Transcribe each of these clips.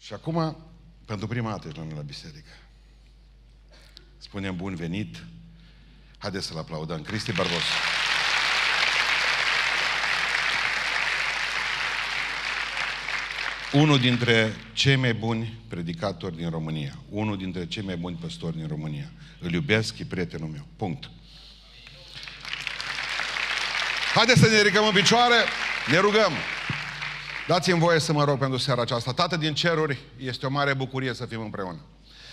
Și acum, pentru prima dată ești la noi la biserică. Spunem bun venit. Haideți să-l aplaudăm. Cristi Barbos. Unul dintre cei mai buni predicatori din România. Unul dintre cei mai buni păstori din România. Îl iubesc, e prietenul meu. Punct. Haideți să ne ridicăm în picioare, ne rugăm. Dați-mi voie să mă rog pentru seara aceasta. Tată din ceruri, este o mare bucurie să fim împreună.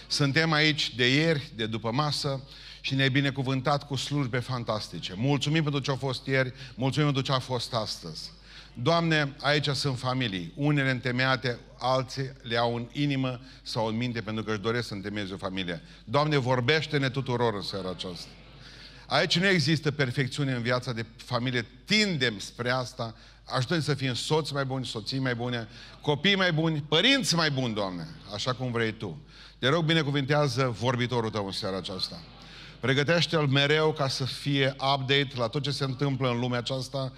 Suntem aici de ieri, de după masă și ne-ai binecuvântat cu slujbe fantastice. Mulțumim pentru ce a fost ieri, mulțumim pentru ce a fost astăzi. Doamne, aici sunt familii, unele întemeiate, alții le au în inimă sau în minte pentru că își doresc să întemeieze o familie. Doamne, vorbește-ne tuturor în seara aceasta. Aici nu există perfecțiune în viața de familie, tindem spre asta, Ajută-ne să fim soți mai buni, soții mai bune, copii mai buni, părinți mai buni, Doamne, așa cum vrei Tu. Te rog, binecuvintează vorbitorul Tău în seara aceasta. Pregătește-l mereu ca să fie update la tot ce se întâmplă în lumea aceasta,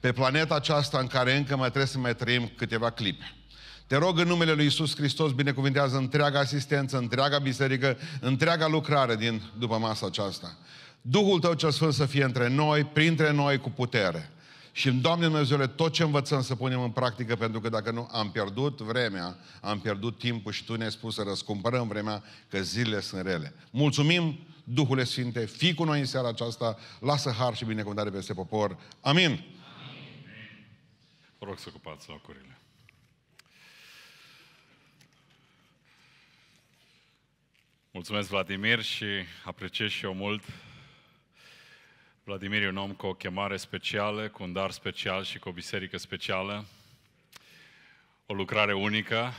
pe planeta aceasta în care încă mai trebuie să mai trăim câteva clipe. Te rog în numele Lui Isus Hristos, binecuvintează întreaga asistență, întreaga biserică, întreaga lucrare din după masa aceasta. Duhul Tău cel Sfânt să fie între noi, printre noi, cu putere. Și, Doamne Dumnezeule, tot ce învățăm să punem în practică, pentru că dacă nu, am pierdut vremea, am pierdut timpul și Tu ne-ai spus să răscumpărăm vremea, că zilele sunt rele. Mulțumim, Duhule Sfinte, fii cu noi în seara aceasta, lasă har și binecuvântare peste popor. Amin! Amin. Vă rog să ocupați locurile. Mulțumesc, Vladimir, și apreciez și eu mult Vladimir e un om cu o chemare specială, cu un dar special și cu o biserică specială. O lucrare unică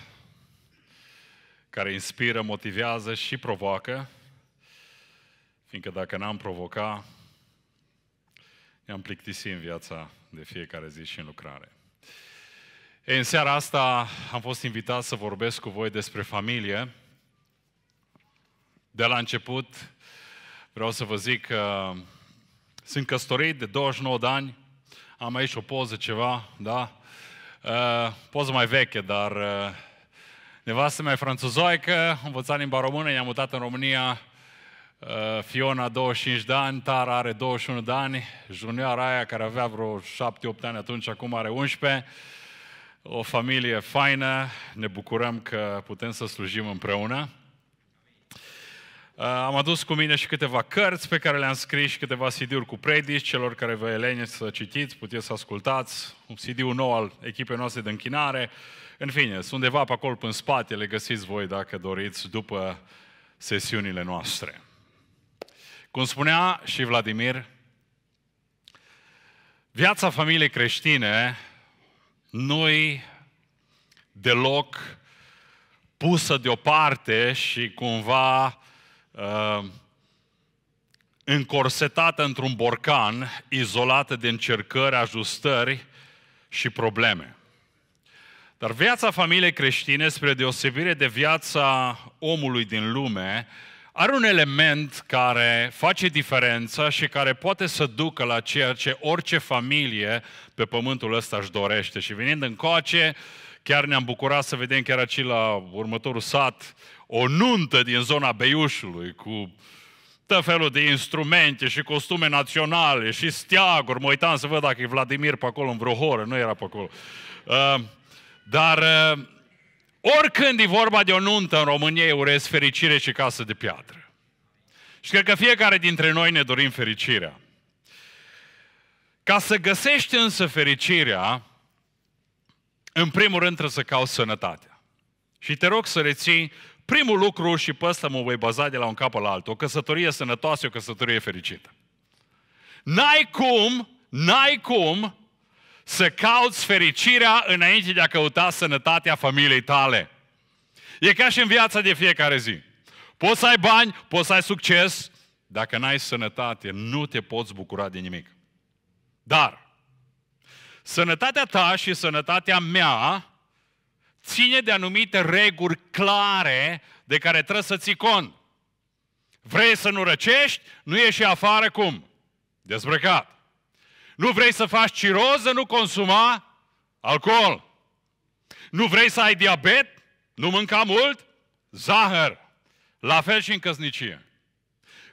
care inspiră, motivează și provoacă. Fiindcă dacă n-am provoca, ne-am plictisit în viața de fiecare zi și în lucrare. Ei, în seara asta am fost invitat să vorbesc cu voi despre familie. De la început vreau să vă zic că sunt căsătorit de 29 de ani, am aici o poză ceva, da? Uh, poză mai veche, dar uh, nevastă mea e franțuzoică, învățat limba română, i-am mutat în România, uh, Fiona 25 de ani, Tara are 21 de ani, Junior aia care avea vreo 7-8 ani atunci, acum are 11, o familie faină, ne bucurăm că putem să slujim împreună. Uh, am adus cu mine și câteva cărți pe care le-am scris și câteva CD-uri cu predici, celor care vă eleni să citiți, puteți să ascultați, un cd nou al echipei noastre de închinare. În fine, sunt undeva pe acolo în spate, le găsiți voi dacă doriți după sesiunile noastre. Cum spunea și Vladimir, viața familiei creștine nu-i deloc pusă deoparte și cumva uh, încorsetată într-un borcan, izolată de încercări, ajustări și probleme. Dar viața familiei creștine, spre deosebire de viața omului din lume, are un element care face diferența și care poate să ducă la ceea ce orice familie pe pământul ăsta își dorește. Și venind încoace, chiar ne-am bucurat să vedem chiar aici la următorul sat o nuntă din zona Beiușului cu tot felul de instrumente și costume naționale și steaguri. Mă uitam să văd dacă e Vladimir pe acolo în vreo horă, nu era pe acolo. Uh, dar uh, oricând e vorba de o nuntă în România, eu urez fericire și casă de piatră. Și cred că fiecare dintre noi ne dorim fericirea. Ca să găsești însă fericirea, în primul rând trebuie să cauți sănătatea. Și te rog să reții Primul lucru, și pe ăsta mă voi baza de la un cap la altul, o căsătorie sănătoasă, o căsătorie fericită. N-ai cum, n-ai cum să cauți fericirea înainte de a căuta sănătatea familiei tale. E ca și în viața de fiecare zi. Poți să ai bani, poți să ai succes, dacă n-ai sănătate, nu te poți bucura de nimic. Dar, sănătatea ta și sănătatea mea ține de anumite reguli clare de care trebuie să ții cont. Vrei să nu răcești, nu ieși afară cum? Dezbrăcat. Nu vrei să faci ciroză, nu consuma alcool. Nu vrei să ai diabet, nu mânca mult, zahăr. La fel și în căsnicie.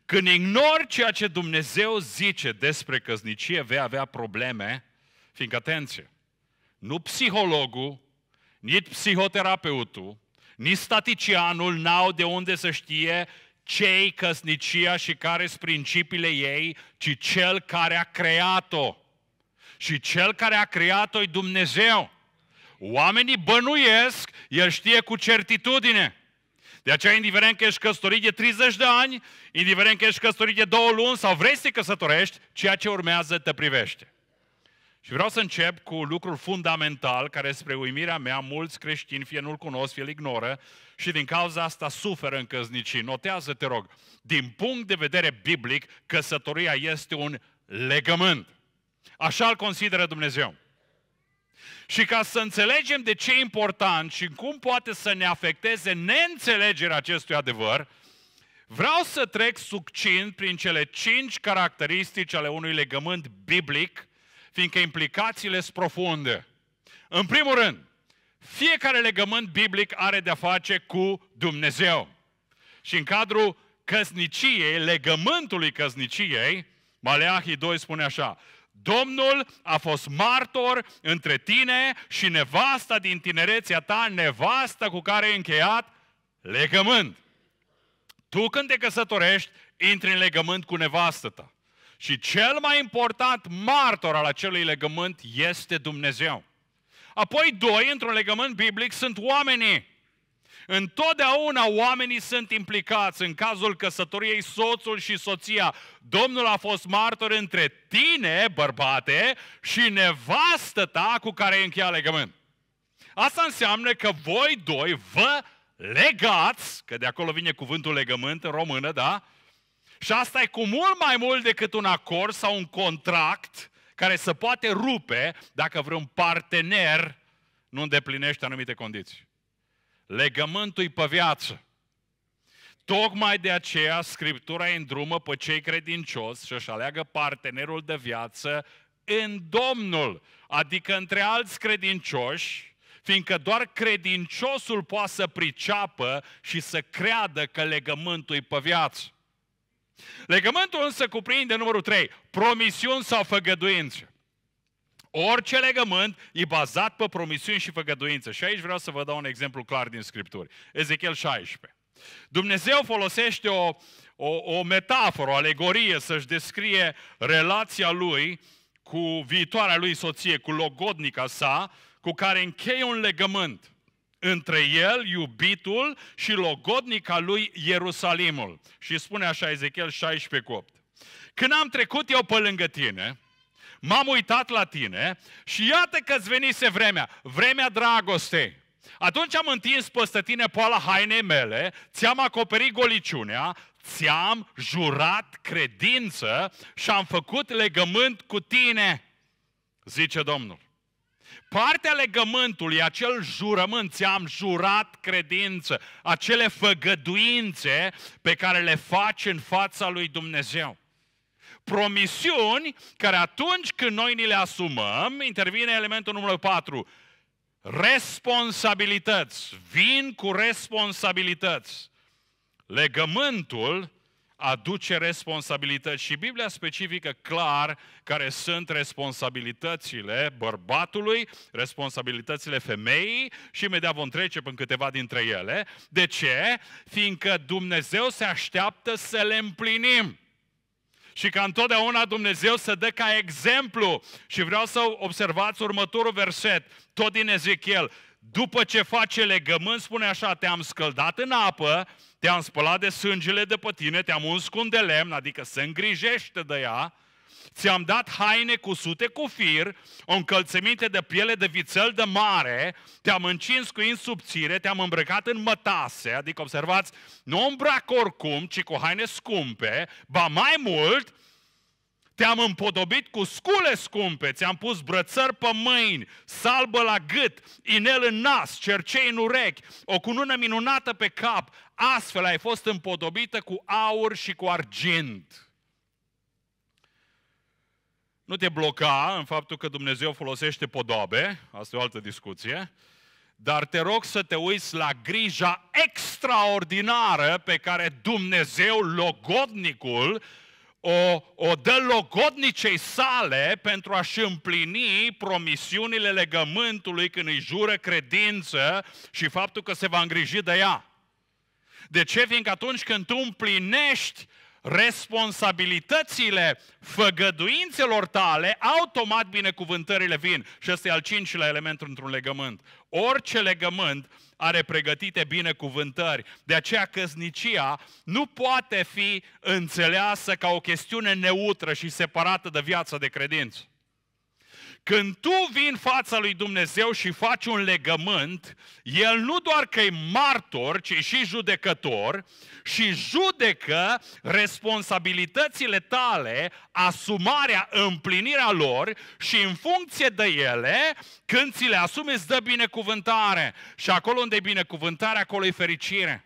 Când ignori ceea ce Dumnezeu zice despre căsnicie, vei avea probleme, fiindcă atenție, nu psihologul, nici psihoterapeutul, nici staticianul n-au de unde să știe cei căsnicia și care sunt principiile ei, ci cel care a creat-o. Și cel care a creat-o e Dumnezeu. Oamenii bănuiesc, el știe cu certitudine. De aceea, indiferent că ești căsătorit de 30 de ani, indiferent că ești căsătorit de două luni sau vrei să te căsătorești, ceea ce urmează te privește. Și vreau să încep cu lucrul fundamental care, spre uimirea mea, mulți creștini fie nu-l cunosc, fie îl ignoră și din cauza asta suferă în căznicii. Notează, te rog, din punct de vedere biblic, căsătoria este un legământ. Așa îl consideră Dumnezeu. Și ca să înțelegem de ce e important și cum poate să ne afecteze neînțelegerea acestui adevăr, vreau să trec succint prin cele cinci caracteristici ale unui legământ biblic – fiindcă implicațiile sunt profunde. În primul rând, fiecare legământ biblic are de-a face cu Dumnezeu. Și în cadrul căsniciei, legământului căsniciei, Maleahii 2 spune așa, Domnul a fost martor între tine și nevasta din tinerețea ta, nevasta cu care ai încheiat legământ. Tu când te căsătorești, intri în legământ cu nevastă ta. Și cel mai important martor al acelui legământ este Dumnezeu. Apoi, doi, într-un legământ biblic, sunt oamenii. Întotdeauna oamenii sunt implicați în cazul căsătoriei soțul și soția. Domnul a fost martor între tine, bărbate, și nevastă ta cu care ai încheiat legământ. Asta înseamnă că voi doi vă legați, că de acolo vine cuvântul legământ în română, da? Și asta e cu mult mai mult decât un acord sau un contract care se poate rupe dacă vreun partener nu îndeplinește anumite condiții. Legământul e pe viață. Tocmai de aceea Scriptura îi îndrumă pe cei credincioși și își aleagă partenerul de viață în Domnul, adică între alți credincioși, fiindcă doar credinciosul poate să priceapă și să creadă că legământul e pe viață. Legământul însă cuprinde numărul 3, promisiuni sau făgăduințe. Orice legământ e bazat pe promisiuni și făgăduință. Și aici vreau să vă dau un exemplu clar din Scripturi. Ezechiel 16. Dumnezeu folosește o, o, o metaforă, o alegorie să-și descrie relația lui cu viitoarea lui soție, cu logodnica sa, cu care încheie un legământ între el, iubitul, și logodnica lui Ierusalimul. Și spune așa Ezechiel 16 cu 8. Când am trecut eu pe lângă tine, m-am uitat la tine și iată că-ți venise vremea, vremea dragostei. Atunci am întins peste tine poala hainei mele, ți-am acoperit goliciunea, ți-am jurat credință și am făcut legământ cu tine, zice Domnul. Partea legământului, acel jurământ, ți-am jurat credință, acele făgăduințe pe care le faci în fața lui Dumnezeu. Promisiuni care atunci când noi ni le asumăm, intervine elementul numărul 4, responsabilități, vin cu responsabilități. Legământul aduce responsabilități și Biblia specifică clar care sunt responsabilitățile bărbatului, responsabilitățile femeii și imediat vom trece până câteva dintre ele. De ce? Fiindcă Dumnezeu se așteaptă să le împlinim. Și ca întotdeauna Dumnezeu să dă ca exemplu. Și vreau să observați următorul verset, tot din Ezechiel după ce face legământ, spune așa, te-am scăldat în apă, te-am spălat de sângele de pe tine, te-am uns cu un de lemn, adică să îngrijește de ea, ți-am dat haine cu sute cu fir, o încălțăminte de piele de vițel de mare, te-am încins cu insubțire, te-am îmbrăcat în mătase, adică observați, nu îmbrac oricum, ci cu haine scumpe, ba mai mult, te-am împodobit cu scule scumpe, ți-am pus brățări pe mâini, salbă la gât, inel în nas, cercei în urechi, o cunună minunată pe cap. Astfel ai fost împodobită cu aur și cu argint. Nu te bloca în faptul că Dumnezeu folosește podobe, asta e o altă discuție, dar te rog să te uiți la grija extraordinară pe care Dumnezeu, logodnicul, o, o dă logodnicei sale pentru a-și împlini promisiunile legământului când îi jură credință și faptul că se va îngriji de ea. De ce? Fiindcă atunci când tu împlinești responsabilitățile făgăduințelor tale, automat binecuvântările vin. Și ăsta e al cincilea element într-un legământ. Orice legământ are pregătite binecuvântări. De aceea căsnicia nu poate fi înțeleasă ca o chestiune neutră și separată de viața de credință. Când tu vii în fața lui Dumnezeu și faci un legământ, el nu doar că e martor, ci și judecător și judecă responsabilitățile tale, asumarea, împlinirea lor și în funcție de ele, când ți le asumi, îți dă binecuvântare. Și acolo unde e binecuvântare, acolo e fericire.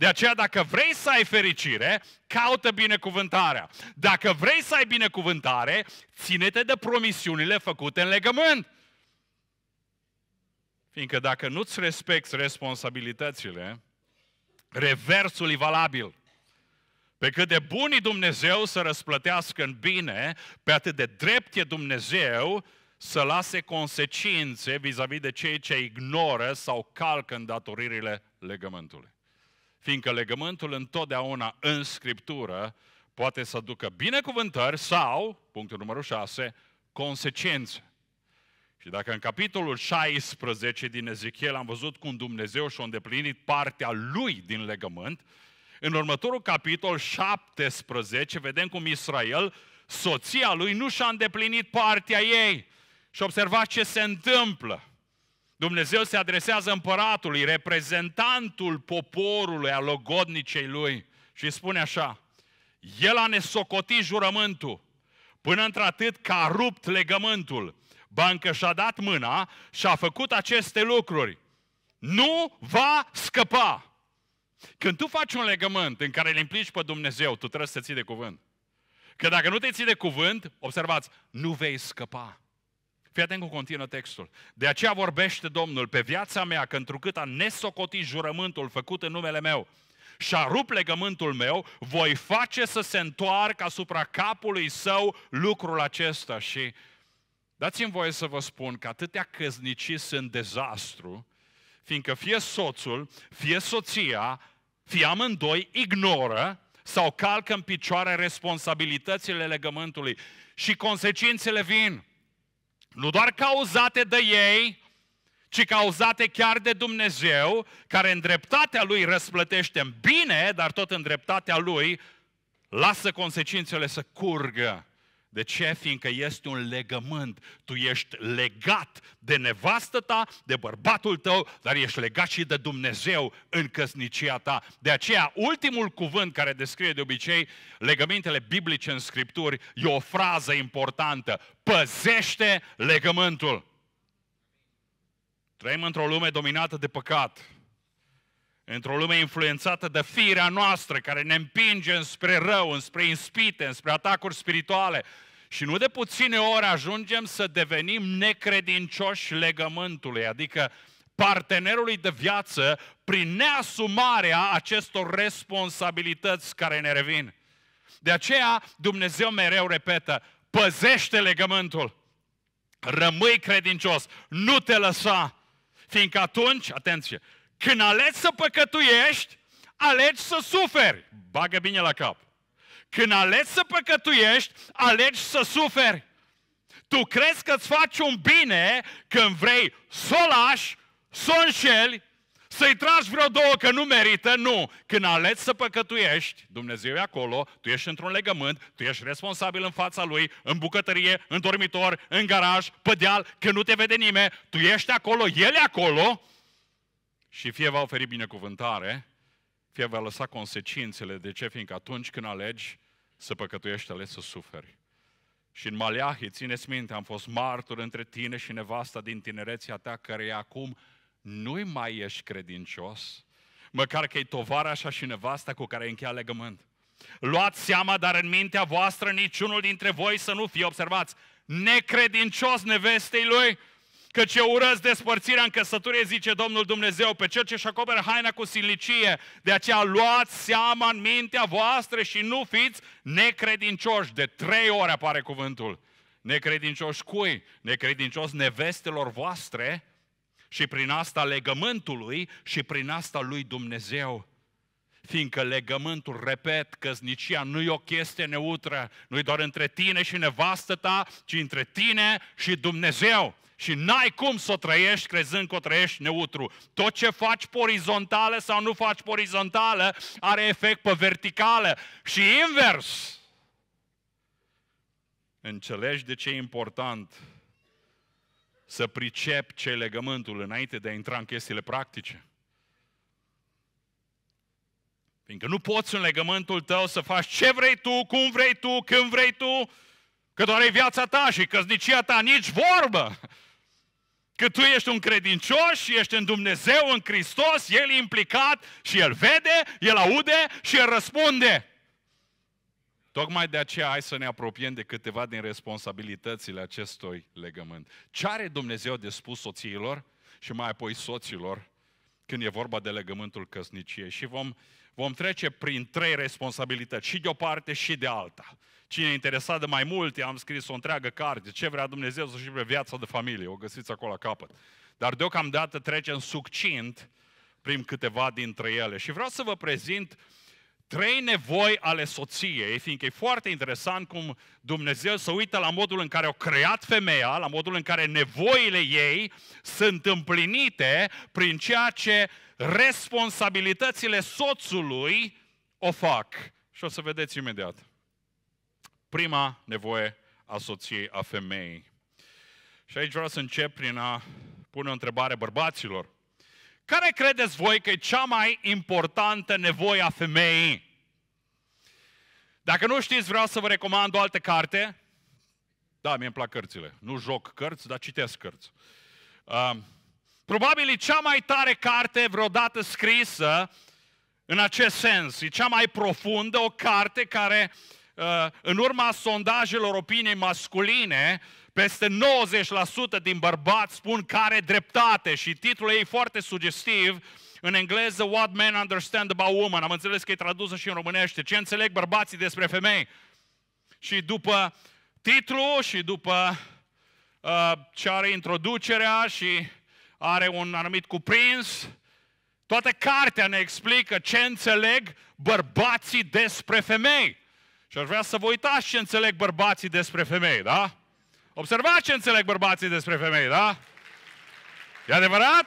De aceea, dacă vrei să ai fericire, caută binecuvântarea. Dacă vrei să ai binecuvântare, ține-te de promisiunile făcute în legământ. Fiindcă dacă nu-ți respecti responsabilitățile, reversul e valabil. Pe cât de bun e Dumnezeu să răsplătească în bine, pe atât de drept e Dumnezeu să lase consecințe vis-a-vis de cei ce ignoră sau calcă datoririle legământului fiindcă legământul întotdeauna în Scriptură poate să ducă binecuvântări sau, punctul numărul 6, consecințe. Și dacă în capitolul 16 din Ezechiel am văzut cum Dumnezeu și-a îndeplinit partea lui din legământ, în următorul capitol 17 vedem cum Israel, soția lui, nu și-a îndeplinit partea ei. Și observați ce se întâmplă. Dumnezeu se adresează împăratului, reprezentantul poporului, a logodnicei lui și spune așa, el a nesocotit jurământul, până într-atât că a rupt legământul, încă și-a dat mâna și a făcut aceste lucruri. Nu va scăpa! Când tu faci un legământ în care îl implici pe Dumnezeu, tu trebuie să ții de cuvânt. Că dacă nu te ții de cuvânt, observați, nu vei scăpa. Fii atent cu continuă textul. De aceea vorbește Domnul pe viața mea, că întrucât a nesocotit jurământul făcut în numele meu și a rupt legământul meu, voi face să se întoarcă asupra capului său lucrul acesta. Și dați-mi voie să vă spun că atâtea căznicii sunt dezastru, fiindcă fie soțul, fie soția, fie amândoi ignoră sau calcă în picioare responsabilitățile legământului și consecințele vin. Nu doar cauzate de ei, ci cauzate chiar de Dumnezeu, care în dreptatea lui răsplătește în bine, dar tot în dreptatea lui lasă consecințele să curgă de ce? Fiindcă este un legământ. Tu ești legat de nevastă ta, de bărbatul tău, dar ești legat și de Dumnezeu în căsnicia ta. De aceea, ultimul cuvânt care descrie de obicei legămintele biblice în Scripturi e o frază importantă. Păzește legământul. Trăim într-o lume dominată de păcat într-o lume influențată de firea noastră, care ne împinge înspre rău, înspre inspite, înspre atacuri spirituale. Și nu de puține ori ajungem să devenim necredincioși legământului, adică partenerului de viață prin neasumarea acestor responsabilități care ne revin. De aceea Dumnezeu mereu repetă, păzește legământul, rămâi credincios, nu te lăsa, fiindcă atunci, atenție, când alegi să păcătuiești, alegi să suferi. Bagă bine la cap. Când alegi să păcătuiești, alegi să suferi. Tu crezi că îți faci un bine când vrei să o lași, să o înșeli, să-i tragi vreo două că nu merită, nu. Când alegi să păcătuiești, Dumnezeu e acolo, tu ești într-un legământ, tu ești responsabil în fața Lui, în bucătărie, în dormitor, în garaj, pe deal, că nu te vede nimeni, tu ești acolo, El e acolo, și fie va oferi binecuvântare, fie va lăsa consecințele. De ce? Fiindcă atunci când alegi să păcătuiești, alegi să suferi. Și în Maleahi, țineți minte, am fost martor între tine și nevasta din tinerețea ta, care acum nu-i mai ești credincios, măcar că e tovarășa și nevasta cu care încheia legământ. Luați seama, dar în mintea voastră niciunul dintre voi să nu fie observați necredincios nevestei lui, Că ce urăsc despărțirea în căsătorie, zice Domnul Dumnezeu, pe cel ce-și acoperă haina cu silicie. De aceea luați seama în mintea voastră și nu fiți necredincioși. De trei ori apare cuvântul. Necredincioși cui? Necredincioși nevestelor voastre și prin asta legământului și prin asta lui Dumnezeu fiindcă legământul, repet, căsnicia nu e o chestie neutră, nu e doar între tine și nevastă ta, ci între tine și Dumnezeu și n-ai cum să o trăiești crezând că o trăiești neutru. Tot ce faci pe orizontală sau nu faci pe orizontală are efect pe verticală și invers. Înțelegi de ce e important să pricep ce legământul înainte de a intra în chestiile practice? Fiindcă nu poți în legământul tău să faci ce vrei tu, cum vrei tu, când vrei tu, că doar e viața ta și căsnicia ta, nici vorbă că tu ești un credincios și ești în Dumnezeu, în Hristos, El e implicat și El vede, El aude și El răspunde. Tocmai de aceea hai să ne apropiem de câteva din responsabilitățile acestui legământ. Ce are Dumnezeu de spus soțiilor și mai apoi soților când e vorba de legământul căsniciei? Și vom, vom trece prin trei responsabilități, și de o parte și de alta. Cine e interesat de mai multe, am scris o întreagă carte. Ce vrea Dumnezeu să pe viața de familie? O găsiți acolo la capăt. Dar deocamdată trecem succint prin câteva dintre ele. Și vreau să vă prezint trei nevoi ale soției, fiindcă e foarte interesant cum Dumnezeu se uită la modul în care o creat femeia, la modul în care nevoile ei sunt împlinite prin ceea ce responsabilitățile soțului o fac. Și o să vedeți imediat prima nevoie a soției, a femeii. Și aici vreau să încep prin a pune o întrebare bărbaților. Care credeți voi că e cea mai importantă nevoie a femeii? Dacă nu știți, vreau să vă recomand o altă carte. Da, mie îmi plac cărțile. Nu joc cărți, dar citesc cărți. Uh, probabil e cea mai tare carte vreodată scrisă în acest sens. E cea mai profundă, o carte care uh, Uh, în urma sondajelor opiniei masculine, peste 90% din bărbați spun care dreptate și titlul ei foarte sugestiv, în engleză, What Men Understand About Women. Am înțeles că e tradusă și în românește. Ce înțeleg bărbații despre femei? Și după titlu și după uh, ce are introducerea și are un anumit cuprins, toată cartea ne explică ce înțeleg bărbații despre femei. Și aș vrea să vă uitați ce înțeleg bărbații despre femei, da? Observați ce înțeleg bărbații despre femei, da? E adevărat?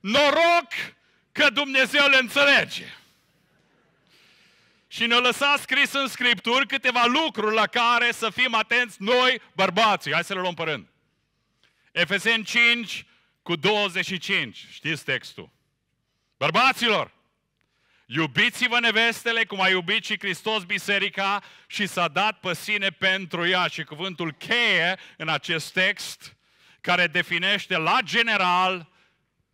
Noroc că Dumnezeu le înțelege. Și ne-a lăsat scris în Scripturi câteva lucruri la care să fim atenți noi, bărbații. Hai să le luăm pe rând. Efeseni 5 cu 25. Știți textul. Bărbaților, iubiți-vă nevestele cum a iubit și Hristos biserica și s-a dat pe sine pentru ea. Și cuvântul cheie în acest text, care definește la general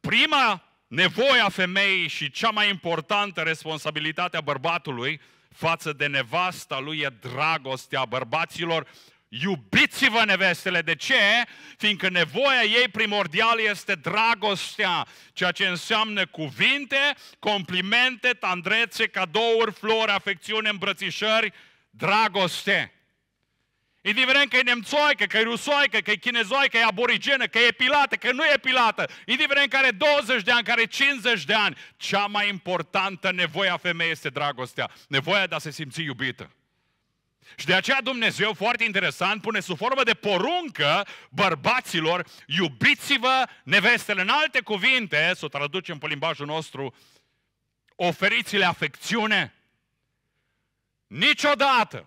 prima nevoie a femeii și cea mai importantă responsabilitate a bărbatului față de nevasta lui e dragostea bărbaților. Iubiți-vă nevestele. De ce? Fiindcă nevoia ei primordială este dragostea, ceea ce înseamnă cuvinte, complimente, tandrețe, cadouri, flori, afecțiune, îmbrățișări, dragoste. Indiferent că e nemțoaică, că e rusoaică, că e chinezoaică, că e aborigenă, că e pilată, că nu e pilată, indiferent care are 20 de ani, care are 50 de ani, cea mai importantă nevoie a femeii este dragostea, nevoia de a se simți iubită. Și de aceea Dumnezeu, foarte interesant, pune sub formă de poruncă bărbaților, iubiți-vă nevestele. În alte cuvinte, să o traducem pe limbajul nostru, oferiți-le afecțiune. Niciodată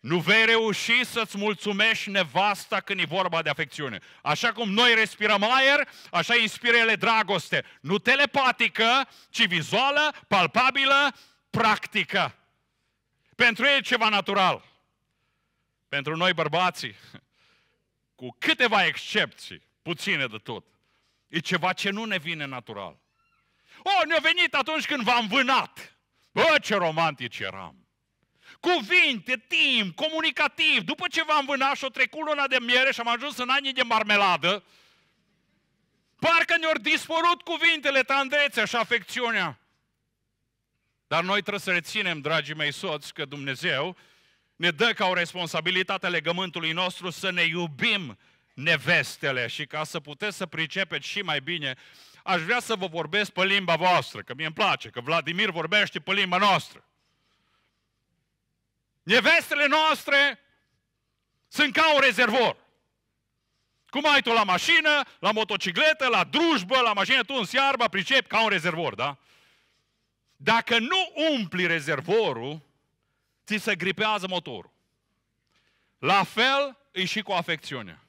nu vei reuși să-ți mulțumești nevasta când e vorba de afecțiune. Așa cum noi respirăm aer, așa inspiră ele dragoste. Nu telepatică, ci vizuală, palpabilă, practică. Pentru ei e ceva natural. Pentru noi bărbații, cu câteva excepții, puține de tot, e ceva ce nu ne vine natural. O, ne-a venit atunci când v-am vânat. Bă, ce romantici eram! Cuvinte, timp, comunicativ. După ce v-am vânat și o trecut luna de miere și am ajuns în anii de marmeladă, parcă ne-au dispărut cuvintele, tandrețea și afecțiunea. Dar noi trebuie să reținem, dragii mei soți, că Dumnezeu ne dă ca o responsabilitate legământului nostru să ne iubim nevestele și ca să puteți să pricepeți și mai bine, aș vrea să vă vorbesc pe limba voastră, că mie îmi place, că Vladimir vorbește pe limba noastră. Nevestele noastre sunt ca un rezervor. Cum ai tu la mașină, la motocicletă, la drujbă, la mașină, tu în searbă, pricepi ca un rezervor, da? Dacă nu umpli rezervorul, ți se gripează motorul. La fel e și cu afecțiunea.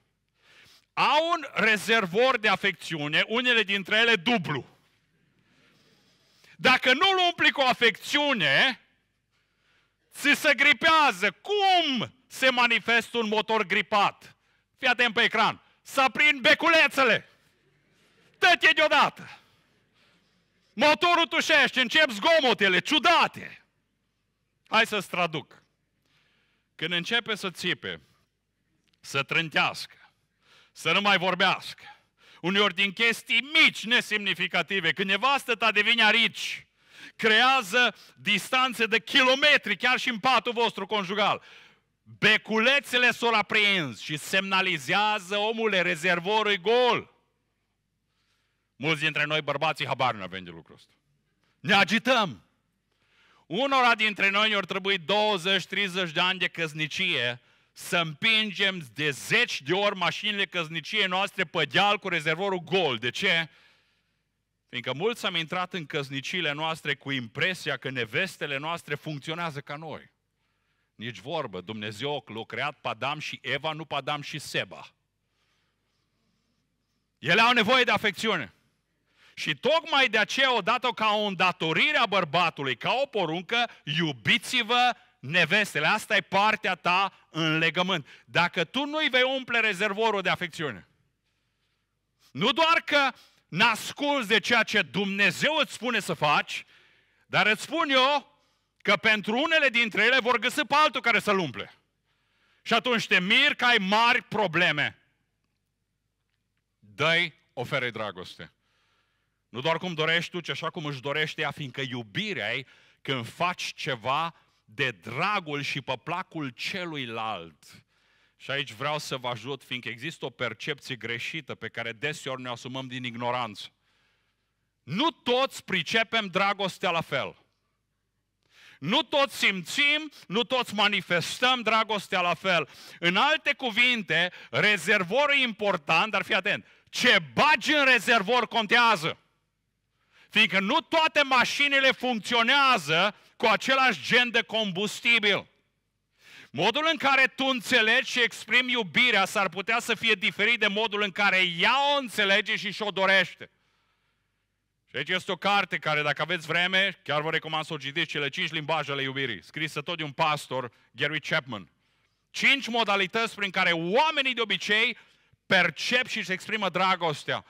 Au un rezervor de afecțiune, unele dintre ele dublu. Dacă nu-l umpli cu afecțiune, ți se gripează. Cum se manifestă un motor gripat? Fii atent pe ecran. Să prind beculețele. Tătie deodată motorul tușește, încep zgomotele, ciudate. Hai să-ți traduc. Când începe să țipe, să trântească, să nu mai vorbească, uneori din chestii mici, nesemnificative, când nevastă ta devine arici, creează distanțe de kilometri, chiar și în patul vostru conjugal. Beculețele s-au aprins și semnalizează omule, rezervorul gol. Mulți dintre noi bărbații habar nu avem de lucrul ăsta. Ne agităm. Unora dintre noi ar trebui 20-30 de ani de căznicie să împingem de zeci de ori mașinile căzniciei noastre pe deal cu rezervorul gol. De ce? Fiindcă mulți am intrat în căzniciile noastre cu impresia că nevestele noastre funcționează ca noi. Nici vorbă, Dumnezeu l-a creat Padam și Eva, nu Padam și Seba. Ele au nevoie de afecțiune. Și tocmai de aceea, odată ca o îndatorire a bărbatului, ca o poruncă, iubiți-vă nevestele. Asta e partea ta în legământ. Dacă tu nu-i vei umple rezervorul de afecțiune, nu doar că n de ceea ce Dumnezeu îți spune să faci, dar îți spun eu că pentru unele dintre ele vor găsi pe altul care să-l umple. Și atunci te mir că ai mari probleme. Dă-i oferă dragoste. Nu doar cum dorești tu, ci așa cum își dorește ea, fiindcă iubirea ei, când faci ceva de dragul și pe placul celuilalt. Și aici vreau să vă ajut, fiindcă există o percepție greșită pe care deseori ne asumăm din ignoranță. Nu toți pricepem dragostea la fel. Nu toți simțim, nu toți manifestăm dragostea la fel. În alte cuvinte, rezervorul e important, dar fii atent, ce bagi în rezervor contează. Fiindcă nu toate mașinile funcționează cu același gen de combustibil. Modul în care tu înțelegi și exprimi iubirea s-ar putea să fie diferit de modul în care ea o înțelege și și-o dorește. Și aici este o carte care, dacă aveți vreme, chiar vă recomand să o citiți, cele cinci limbaje ale iubirii, scrisă tot de un pastor, Gary Chapman. Cinci modalități prin care oamenii de obicei percep și își exprimă dragostea.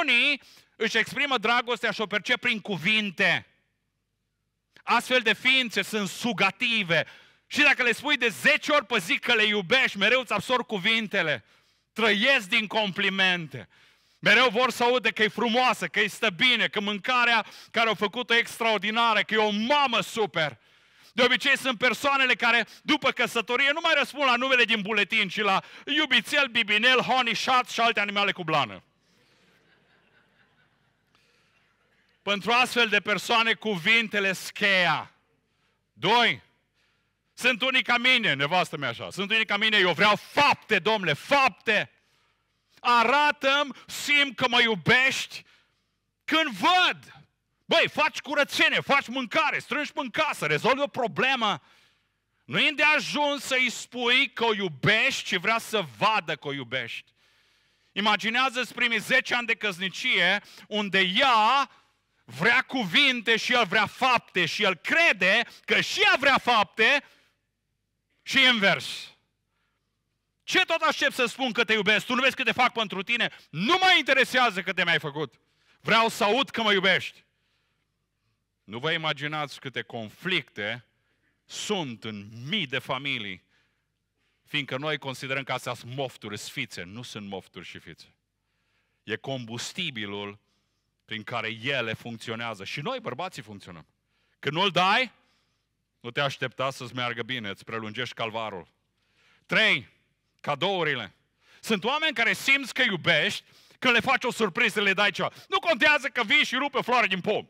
Unii își exprimă dragostea și o percep prin cuvinte. Astfel de ființe sunt sugative. Și dacă le spui de 10 ori pe zi că le iubești, mereu îți absorb cuvintele. Trăiesc din complimente. Mereu vor să audă că e frumoasă, că îi stă bine, că mâncarea care au făcut-o extraordinară, că e o mamă super. De obicei sunt persoanele care, după căsătorie, nu mai răspund la numele din buletin, ci la iubițel, bibinel, honey, shot și alte animale cu blană. Pentru astfel de persoane, cuvintele scheia. Doi, sunt unii ca mine, nevastă mea așa, sunt unii ca mine, eu vreau fapte, domnule, fapte. Arată-mi, simt că mă iubești când văd. Băi, faci curățenie, faci mâncare, strângi în casă, rezolvi o problemă. Nu e de ajuns să-i spui că o iubești, ci vrea să vadă că o iubești. Imaginează-ți primii 10 ani de căsnicie, unde ea vrea cuvinte și el vrea fapte și el crede că și ea vrea fapte și invers. Ce tot aștept să spun că te iubesc? Tu nu vezi cât te fac pentru tine? Nu mă interesează că te mai ai făcut. Vreau să aud că mă iubești. Nu vă imaginați câte conflicte sunt în mii de familii, fiindcă noi considerăm că astea sunt mofturi, sfițe. Nu sunt mofturi și fițe. E combustibilul prin care ele funcționează. Și noi, bărbații, funcționăm. Când nu-l dai, nu te aștepta să-ți meargă bine, îți prelungești calvarul. Trei, cadourile. Sunt oameni care simți că iubești, că le faci o surpriză, le dai ceva. Nu contează că vii și rupe floare din pom.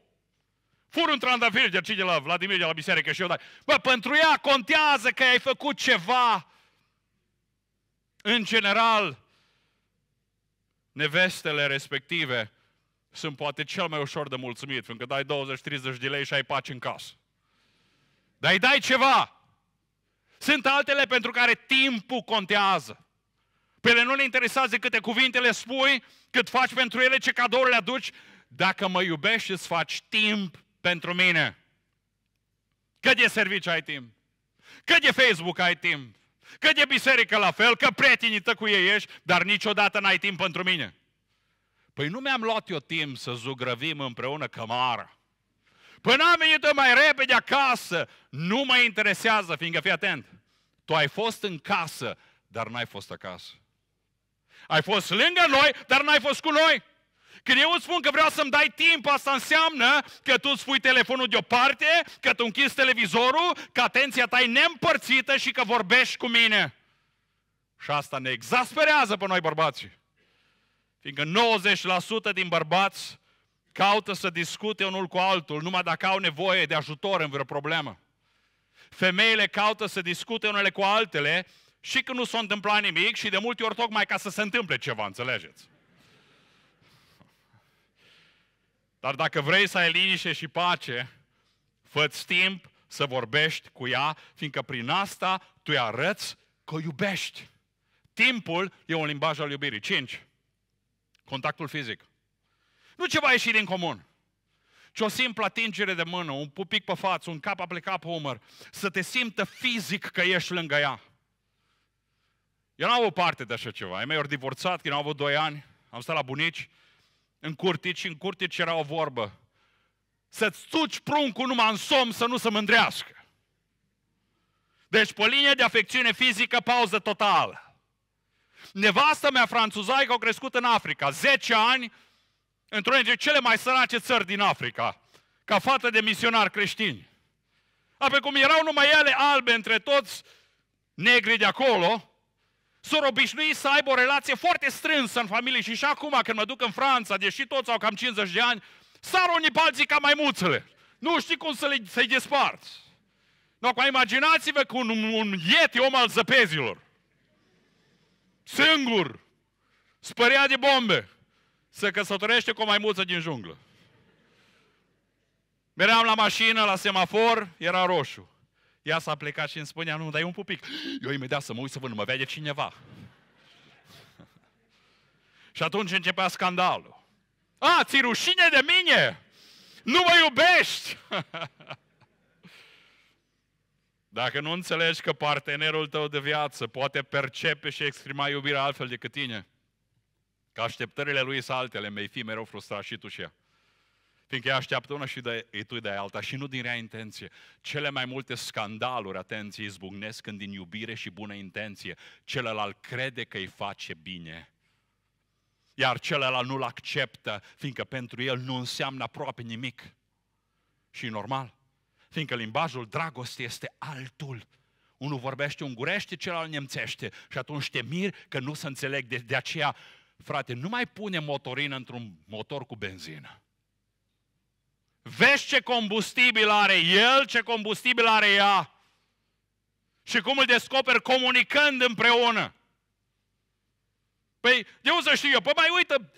Fur un trandafir de de la Vladimir de la biserică și eu dai. Bă, pentru ea contează că ai făcut ceva. În general, nevestele respective sunt poate cel mai ușor de mulțumit, pentru că dai 20-30 de lei și ai pace în casă. Dar îi dai ceva. Sunt altele pentru care timpul contează. Pe ele nu le interesează câte cuvinte le spui, cât faci pentru ele, ce cadouri le aduci. Dacă mă iubești, îți faci timp pentru mine. Cât de serviciu ai timp? Cât de Facebook ai timp? Cât de biserică la fel? Că prietenii cu ei ești, dar niciodată n-ai timp pentru mine. Păi nu mi-am luat eu timp să zugrăvim împreună cămara. Până păi am venit mai repede acasă, nu mă interesează, fiindcă fii atent. Tu ai fost în casă, dar n-ai fost acasă. Ai fost lângă noi, dar n-ai fost cu noi. Când eu îți spun că vreau să-mi dai timp, asta înseamnă că tu îți pui telefonul deoparte, că tu închizi televizorul, că atenția ta e neîmpărțită și că vorbești cu mine. Și asta ne exasperează pe noi bărbații. Fiindcă 90% din bărbați caută să discute unul cu altul numai dacă au nevoie de ajutor în vreo problemă. Femeile caută să discute unele cu altele și când nu s-a întâmplat nimic și de multe ori tocmai ca să se întâmple ceva, înțelegeți? Dar dacă vrei să ai liniște și pace, fă timp să vorbești cu ea, fiindcă prin asta tu îi arăți că o iubești. Timpul e un limbaj al iubirii. Cinci contactul fizic. Nu ceva ieșit din comun, ci o simplă atingere de mână, un pupic pe față, un cap aplecat pe umăr, să te simtă fizic că ești lângă ea. Eu n-am avut parte de așa ceva. Ei mei ori divorțat când au avut doi ani, am stat la bunici, în curtici, în curtici era o vorbă. Să-ți tuci pruncul numai în somn să nu se mândrească. Deci pe linie de afecțiune fizică, pauză totală. Nevastă mea franțuzaică au crescut în Africa, 10 ani, într o dintre cele mai sărace țări din Africa, ca fată de misionari creștini. pe cum erau numai ele albe între toți negri de acolo, s-au obișnuit să aibă o relație foarte strânsă în familie și și acum când mă duc în Franța, deși toți au cam 50 de ani, sar unii pe alții ca maimuțele. Nu știi cum să le, să-i desparți. No, acum imaginați-vă cu un, un iete om al zăpezilor singur, spărea de bombe, se căsătorește cu o maimuță din junglă. Meream la mașină, la semafor, era roșu. Ea s-a plecat și îmi spunea, nu, dai un pupic. Eu imediat să mă uit să văd, mă vede cineva. și atunci începea scandalul. A, ți rușine de mine? Nu mă iubești! Dacă nu înțelegi că partenerul tău de viață poate percepe și exprima iubirea altfel decât tine, că așteptările lui sunt altele, mei fi mereu frustrat și tu și ea. Fiindcă ea așteaptă una și de, e tu de alta și nu din rea intenție. Cele mai multe scandaluri, atenție, izbucnesc când din iubire și bună intenție. Celălalt crede că îi face bine. Iar celălalt nu-l acceptă, fiindcă pentru el nu înseamnă aproape nimic. Și normal. Fiindcă limbajul dragostei este altul. Unul vorbește ungurește, celălalt nemțește. Și atunci te miri că nu se înțeleg. De, de aceea, frate, nu mai pune motorină într-un motor cu benzină. Vezi ce combustibil are el, ce combustibil are ea. Și cum îl descoperi comunicând împreună. Păi, de unde să știu eu? Păi mai uită,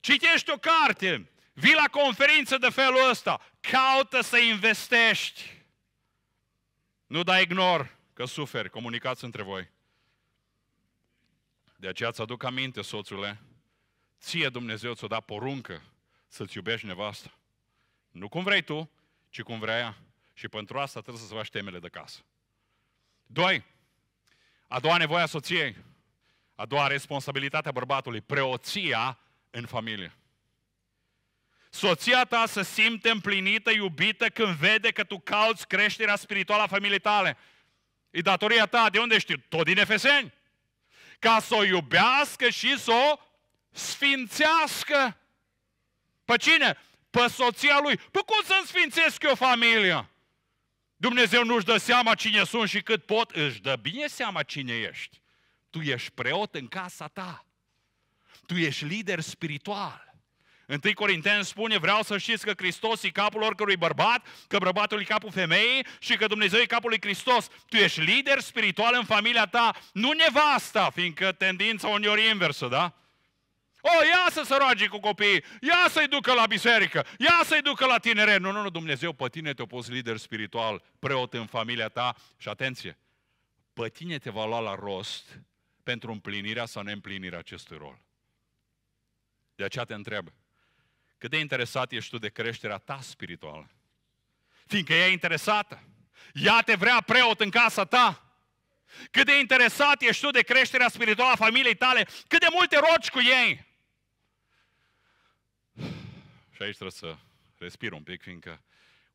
citești o carte, vi la conferință de felul ăsta, caută să investești. Nu da ignor că suferi, comunicați între voi. De aceea îți aduc aminte, soțule, ție Dumnezeu ți-o da poruncă să-ți iubești nevasta. Nu cum vrei tu, ci cum vrea ea. Și pentru asta trebuie să-ți faci temele de casă. Doi, a doua nevoie a soției, a doua responsabilitate a bărbatului, preoția în familie. Soția ta să simte împlinită, iubită când vede că tu cauți creșterea spirituală a familiei tale. E datoria ta, de unde știu? Tot din Efeseni. Ca să o iubească și să o sfințească. Pe cine? Pe soția lui. Păi cum să sfințesc eu familia? Dumnezeu nu-și dă seama cine sunt și cât pot, își dă bine seama cine ești. Tu ești preot în casa ta. Tu ești lider spiritual. 1 Corinteni spune, vreau să știți că Hristos e capul oricărui bărbat, că bărbatul e capul femeii și că Dumnezeu e capul lui Hristos. Tu ești lider spiritual în familia ta, nu nevasta, fiindcă tendința uneori inversă, da? O, ia să se roage cu copiii, ia să-i ducă la biserică, ia să-i ducă la tinere. Nu, nu, nu, Dumnezeu pe tine te-a pus lider spiritual, preot în familia ta. Și atenție, pe tine te va lua la rost pentru împlinirea sau neîmplinirea acestui rol. De aceea te întreb, cât de interesat ești tu de creșterea ta spirituală? Fiindcă ea e interesată. Ea te vrea preot în casa ta. Cât de interesat ești tu de creșterea spirituală a familiei tale? Cât de multe rogi cu ei? Și aici trebuie să respir un pic, fiindcă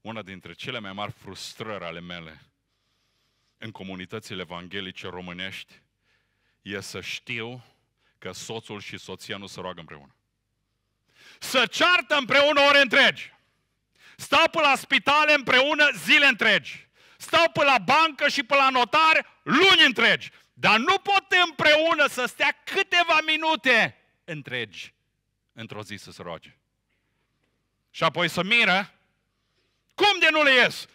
una dintre cele mai mari frustrări ale mele în comunitățile evanghelice românești e să știu că soțul și soția nu se roagă împreună să ceartă împreună ore întregi. Stau pe la spitale împreună zile întregi. Stau pe la bancă și pe la notar luni întregi. Dar nu pot împreună să stea câteva minute întregi într-o zi să se roage. Și apoi să miră, cum de nu le ies?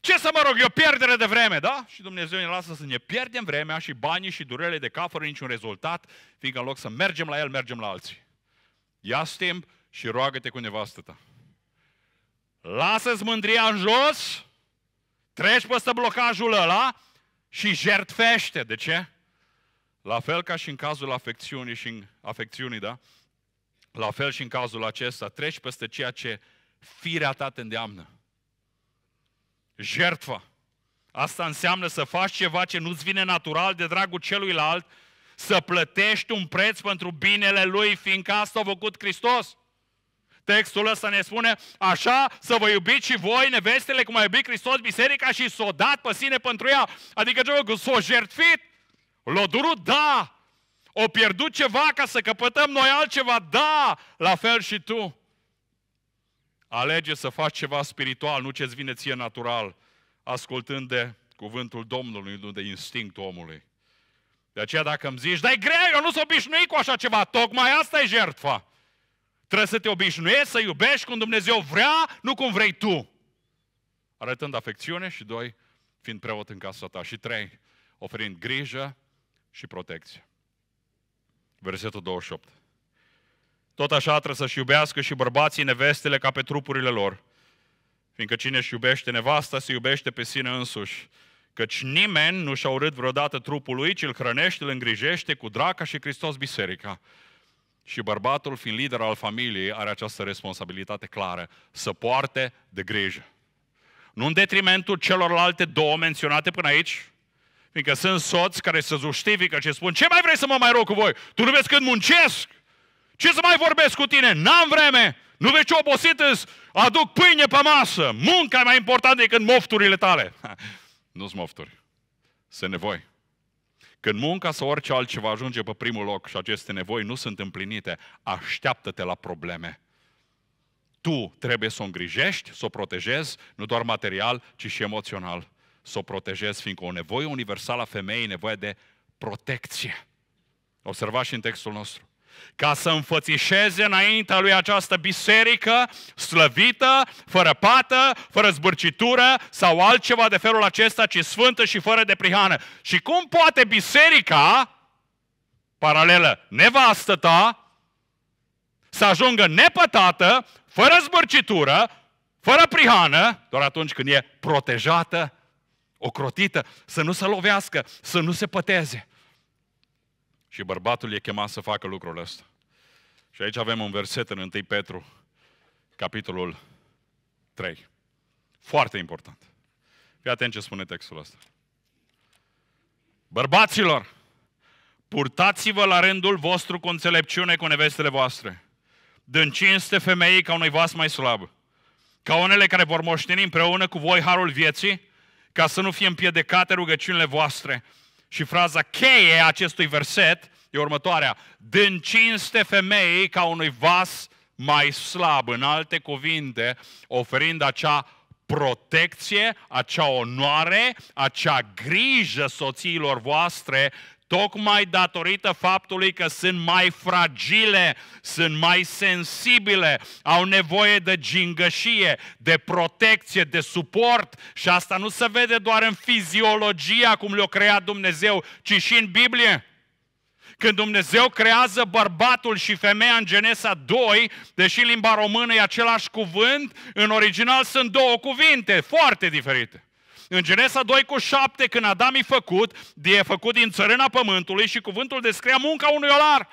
Ce să mă rog, e o pierdere de vreme, da? Și Dumnezeu ne lasă să ne pierdem vremea și banii și durele de cap fără niciun rezultat, fiindcă în loc să mergem la El, mergem la alții ia timp și roagă-te cu nevastă ta. Lasă-ți mândria în jos, treci peste blocajul ăla și jertfește. De ce? La fel ca și în cazul afecțiunii, și în, afecțiunii da? La fel și în cazul acesta, treci peste ceea ce firea ta te îndeamnă. Jertfa. Asta înseamnă să faci ceva ce nu-ți vine natural de dragul celuilalt, să plătești un preț pentru binele lui, fiindcă asta a făcut Hristos. Textul ăsta ne spune, așa să vă iubiți și voi nevestele cum a iubit Hristos biserica și s-o dat pe sine pentru ea. Adică ce s-o jertfit, l-o durut, da, o pierdut ceva ca să căpătăm noi altceva, da, la fel și tu. Alege să faci ceva spiritual, nu ce-ți vine ție natural, ascultând de cuvântul Domnului, nu de instinctul omului. De aceea dacă îmi zici, dar greu, eu nu sunt obișnuit cu așa ceva, tocmai asta e jertfa. Trebuie să te obișnuiești să iubești cum Dumnezeu vrea, nu cum vrei tu. Arătând afecțiune și doi, fiind preot în casa ta. Și trei, oferind grijă și protecție. Versetul 28. Tot așa trebuie să-și iubească și bărbații nevestele ca pe trupurile lor. Fiindcă cine își iubește nevasta, se iubește pe sine însuși. Căci nimeni nu și-a urât vreodată trupul lui, ci îl hrănește, îl îngrijește cu draca și Hristos biserica. Și bărbatul, fiind lider al familiei, are această responsabilitate clară, să poarte de grijă. Nu în detrimentul celorlalte două menționate până aici, fiindcă sunt soți care se justifică și spun, ce mai vrei să mă mai rog cu voi? Tu nu vezi când muncesc? Ce să mai vorbesc cu tine? N-am vreme! Nu vezi ce obosit îți? Aduc pâine pe masă! Munca e mai importantă decât mofturile tale! nu-s mofturi. Sunt nevoi. Când munca sau orice altceva ajunge pe primul loc și aceste nevoi nu sunt împlinite, așteaptă-te la probleme. Tu trebuie să o îngrijești, să o protejezi, nu doar material, ci și emoțional. Să o protejezi, fiindcă o nevoie universală a femeii e nevoie de protecție. Observați și în textul nostru ca să înfățișeze înaintea lui această biserică slăvită, fără pată, fără zbârcitură sau altceva de felul acesta, ci sfântă și fără de prihană. Și cum poate biserica, paralelă, nevastă ta, să ajungă nepătată, fără zbârcitură, fără prihană, doar atunci când e protejată, ocrotită, să nu se lovească, să nu se păteze. Și bărbatul e chemat să facă lucrul ăsta. Și aici avem un verset în 1 Petru, capitolul 3. Foarte important. Fii atent ce spune textul ăsta. Bărbaților, purtați-vă la rândul vostru cu înțelepciune cu nevestele voastre, dând cinste femeii ca unui vas mai slab, ca unele care vor moșteni împreună cu voi harul vieții, ca să nu fie împiedicate rugăciunile voastre, și fraza cheie a acestui verset e următoarea. Din cinste femeii ca unui vas mai slab. În alte cuvinte, oferind acea protecție, acea onoare, acea grijă soțiilor voastre tocmai datorită faptului că sunt mai fragile, sunt mai sensibile, au nevoie de gingășie, de protecție, de suport și asta nu se vede doar în fiziologia cum le-a creat Dumnezeu, ci și în Biblie. Când Dumnezeu creează bărbatul și femeia în Genesa 2, deși limba română e același cuvânt, în original sunt două cuvinte foarte diferite. În Genesa 2 cu 7, când Adam e făcut, e făcut din țărâna pământului și cuvântul descria munca unui olar.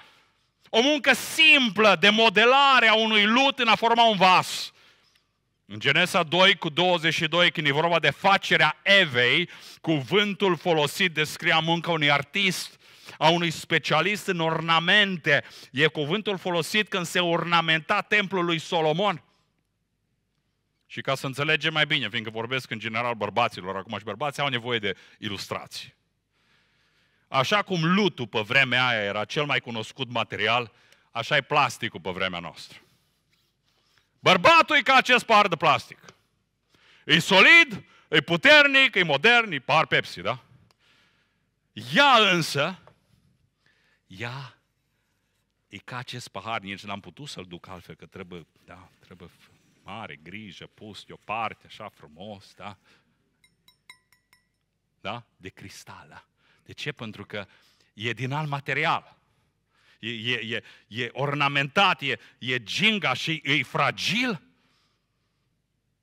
O muncă simplă de modelare a unui lut în a forma un vas. În Genesa 2 cu 22, când e vorba de facerea Evei, cuvântul folosit descria munca unui artist, a unui specialist în ornamente. E cuvântul folosit când se ornamenta templul lui Solomon. Și ca să înțelegem mai bine, fiindcă vorbesc în general bărbaților, acum și bărbații au nevoie de ilustrații. Așa cum lutul pe vremea aia era cel mai cunoscut material, așa e plasticul pe vremea noastră. Bărbatul e ca acest pahar de plastic. E solid, e puternic, e modern, e pahar Pepsi, da? Ea însă, ea e ca acest pahar, nici n-am putut să-l duc altfel, că trebuie, da, trebuie mare grijă pus parte, așa frumos, da? Da? De cristală. Da. De ce? Pentru că e din alt material. E, e, e, e ornamentat, e, e ginga și e fragil.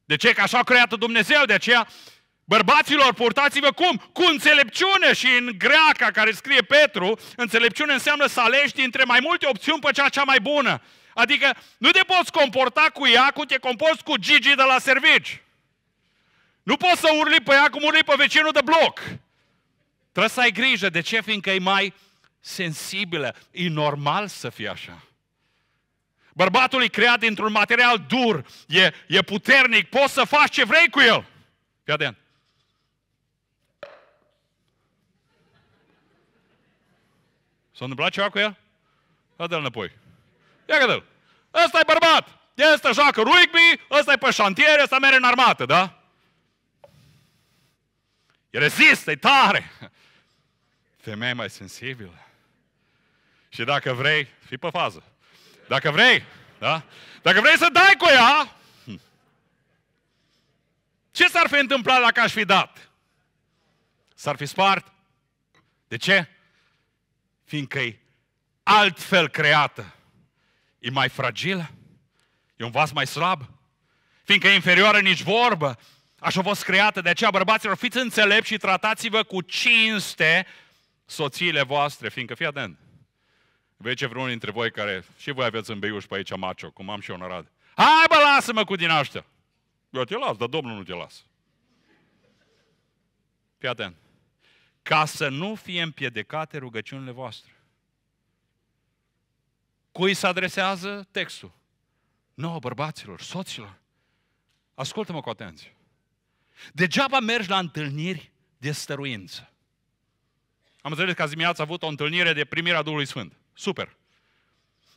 De ce? Că așa a creat Dumnezeu, de aceea Bărbaților, purtați-vă cum? Cu înțelepciune și în greaca care scrie Petru, înțelepciune înseamnă să alegi dintre mai multe opțiuni pe cea cea mai bună. Adică nu te poți comporta cu ea cum te comporți cu Gigi de la servici. Nu poți să urli pe ea cum urli pe vecinul de bloc. Trebuie să ai grijă. De ce? Fiindcă e mai sensibilă. E normal să fie așa. Bărbatul e creat dintr-un material dur, e, e puternic, poți să faci ce vrei cu el. Fii atent. S-a întâmplat ceva cu el? dă-l înapoi. Ia că ăsta e bărbat, ăsta joacă rugby, ăsta e pe șantier, ăsta merge în armată, da? E rezistă, e tare. Femeia mai sensibilă. Și dacă vrei, fii pe fază. Dacă vrei, da? Dacă vrei să dai cu ea, hm. ce s-ar fi întâmplat dacă aș fi dat? S-ar fi spart? De ce? Fiindcă e altfel creată e mai fragil, e un vas mai slab, fiindcă e inferioară nici vorbă. Așa a fost creată, de aceea bărbaților fiți înțelepți și tratați-vă cu cinste soțiile voastre, fiindcă fii atent. Vece vreunul dintre voi care și voi aveți în beiuș pe aici macio, cum am și onorat. Hai bă, lasă-mă cu din aștia. Eu te las, dar Domnul nu te las. Fii atent. Ca să nu fie împiedicate rugăciunile voastre. Cui se adresează textul? Nouă bărbaților, soților. Ascultă-mă cu atenție. Degeaba mergi la întâlniri de stăruință. Am înțeles că azi dimineața a avut o întâlnire de a Duhului Sfânt. Super!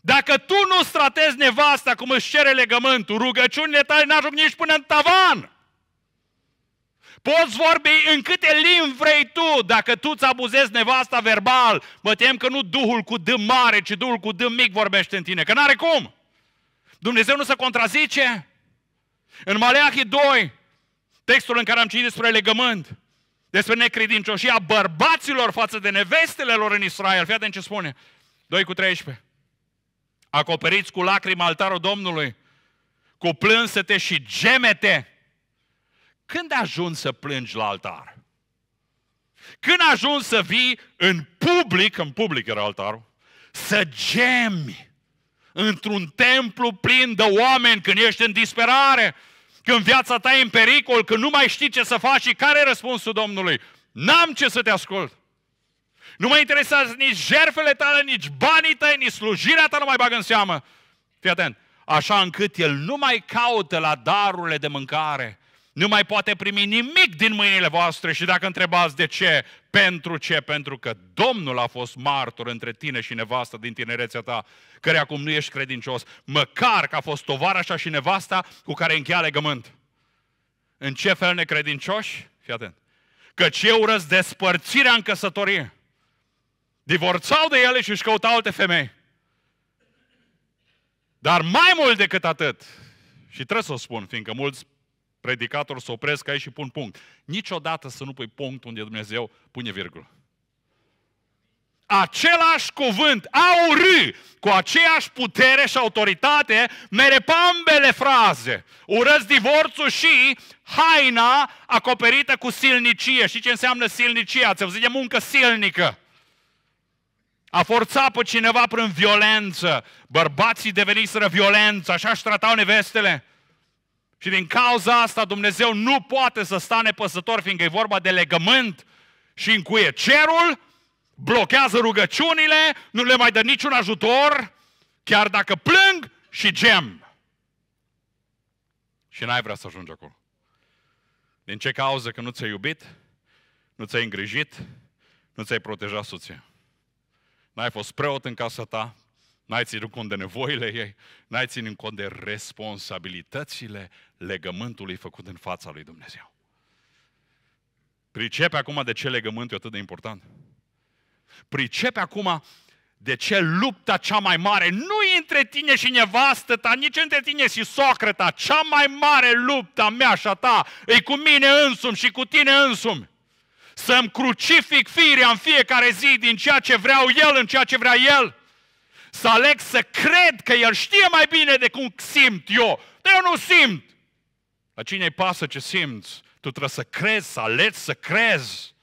Dacă tu nu stratezi nevasta cum își cere legământul, rugăciunile tale n-ajung nici până în tavan. Poți vorbi în câte limbi vrei tu, dacă tu îți abuzezi nevasta verbal, mă tem că nu Duhul cu D mare, ci Duhul cu D mic vorbește în tine, că n-are cum. Dumnezeu nu se contrazice. În Maleahii 2, textul în care am citit despre legământ, despre necredincioșia bărbaților față de nevestele lor în Israel. Fii atent ce spune. 2 cu 13. Acoperiți cu lacrimi altarul Domnului, cu plânsete și gemete când ajungi să plângi la altar? Când ajungi să vii în public, în public era altarul, să gemi într-un templu plin de oameni când ești în disperare, când viața ta e în pericol, când nu mai știi ce să faci și care e răspunsul Domnului? N-am ce să te ascult. Nu mă interesează nici jertfele tale, nici banii tăi, nici slujirea ta nu mai bag în seamă. Fii atent. Așa încât el nu mai caută la darurile de mâncare, nu mai poate primi nimic din mâinile voastre și dacă întrebați de ce, pentru ce, pentru că Domnul a fost martor între tine și nevasta din tinerețea ta, care acum nu ești credincios, măcar că a fost tovarășa și nevasta cu care încheia legământ. În ce fel necredincioși? Fii atent. Căci eu urăsc despărțirea în căsătorie. Divorțau de ele și își căutau alte femei. Dar mai mult decât atât, și trebuie să o spun, fiindcă mulți predicator să opresc aici și pun punct. Niciodată să nu pui punct unde Dumnezeu pune virgulă. Același cuvânt, aurâ, cu aceeași putere și autoritate, mere pe ambele fraze. Urăți divorțul și haina acoperită cu silnicie. Și ce înseamnă silnicie? Ați auzit de muncă silnică. A forțat pe cineva prin violență. Bărbații deveniseră violență, așa și tratau nevestele. Și din cauza asta Dumnezeu nu poate să sta nepăsător, fiindcă e vorba de legământ și încuie cerul, blochează rugăciunile, nu le mai dă niciun ajutor, chiar dacă plâng și gem. Și n-ai vrea să ajungi acolo. Din ce cauză că nu ți-ai iubit, nu ți-ai îngrijit, nu ți-ai protejat soția. N-ai fost preot în casa ta, N-ai ținut cont de nevoile ei, n-ai ținut cont de responsabilitățile legământului făcut în fața lui Dumnezeu. Pricepe acum de ce legământ e atât de important. Pricepe acum de ce lupta cea mai mare nu e între tine și nevastă ta, nici între tine și Socrata, Cea mai mare lupta mea și a ta e cu mine însumi și cu tine însumi. Să-mi crucific firea în fiecare zi din ceea ce vreau el în ceea ce vrea el să aleg să cred că El știe mai bine de cum simt eu. Dar eu nu simt. La cine îi pasă ce simți? Tu trebuie să crezi, să alegi să crezi.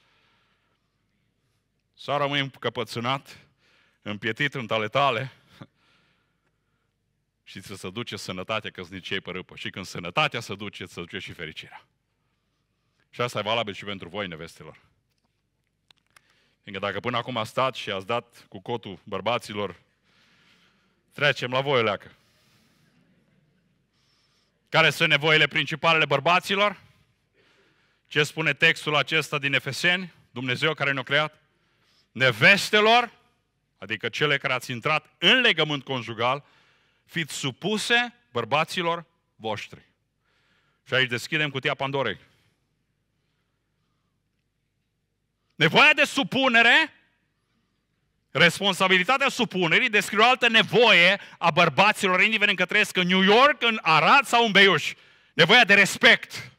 Să rămâi încăpățânat, împietit în tale tale și să se duce sănătatea că nici ei pe râpă. Și când sănătatea se duce, să duce și fericirea. Și asta e valabil și pentru voi, nevestelor. Fiindcă dacă până acum a stat și ați dat cu cotul bărbaților Trecem la voi, leacă. Care sunt nevoile ale bărbaților? Ce spune textul acesta din Efeseni? Dumnezeu care ne-a creat? Nevestelor, adică cele care ați intrat în legământ conjugal, fiți supuse bărbaților voștri. Și aici deschidem cutia Pandorei. Nevoia de supunere Responsabilitatea supunerii descrie o altă nevoie a bărbaților, indiferent că trăiesc în New York, în Arad sau în Beiuș. Nevoia de respect.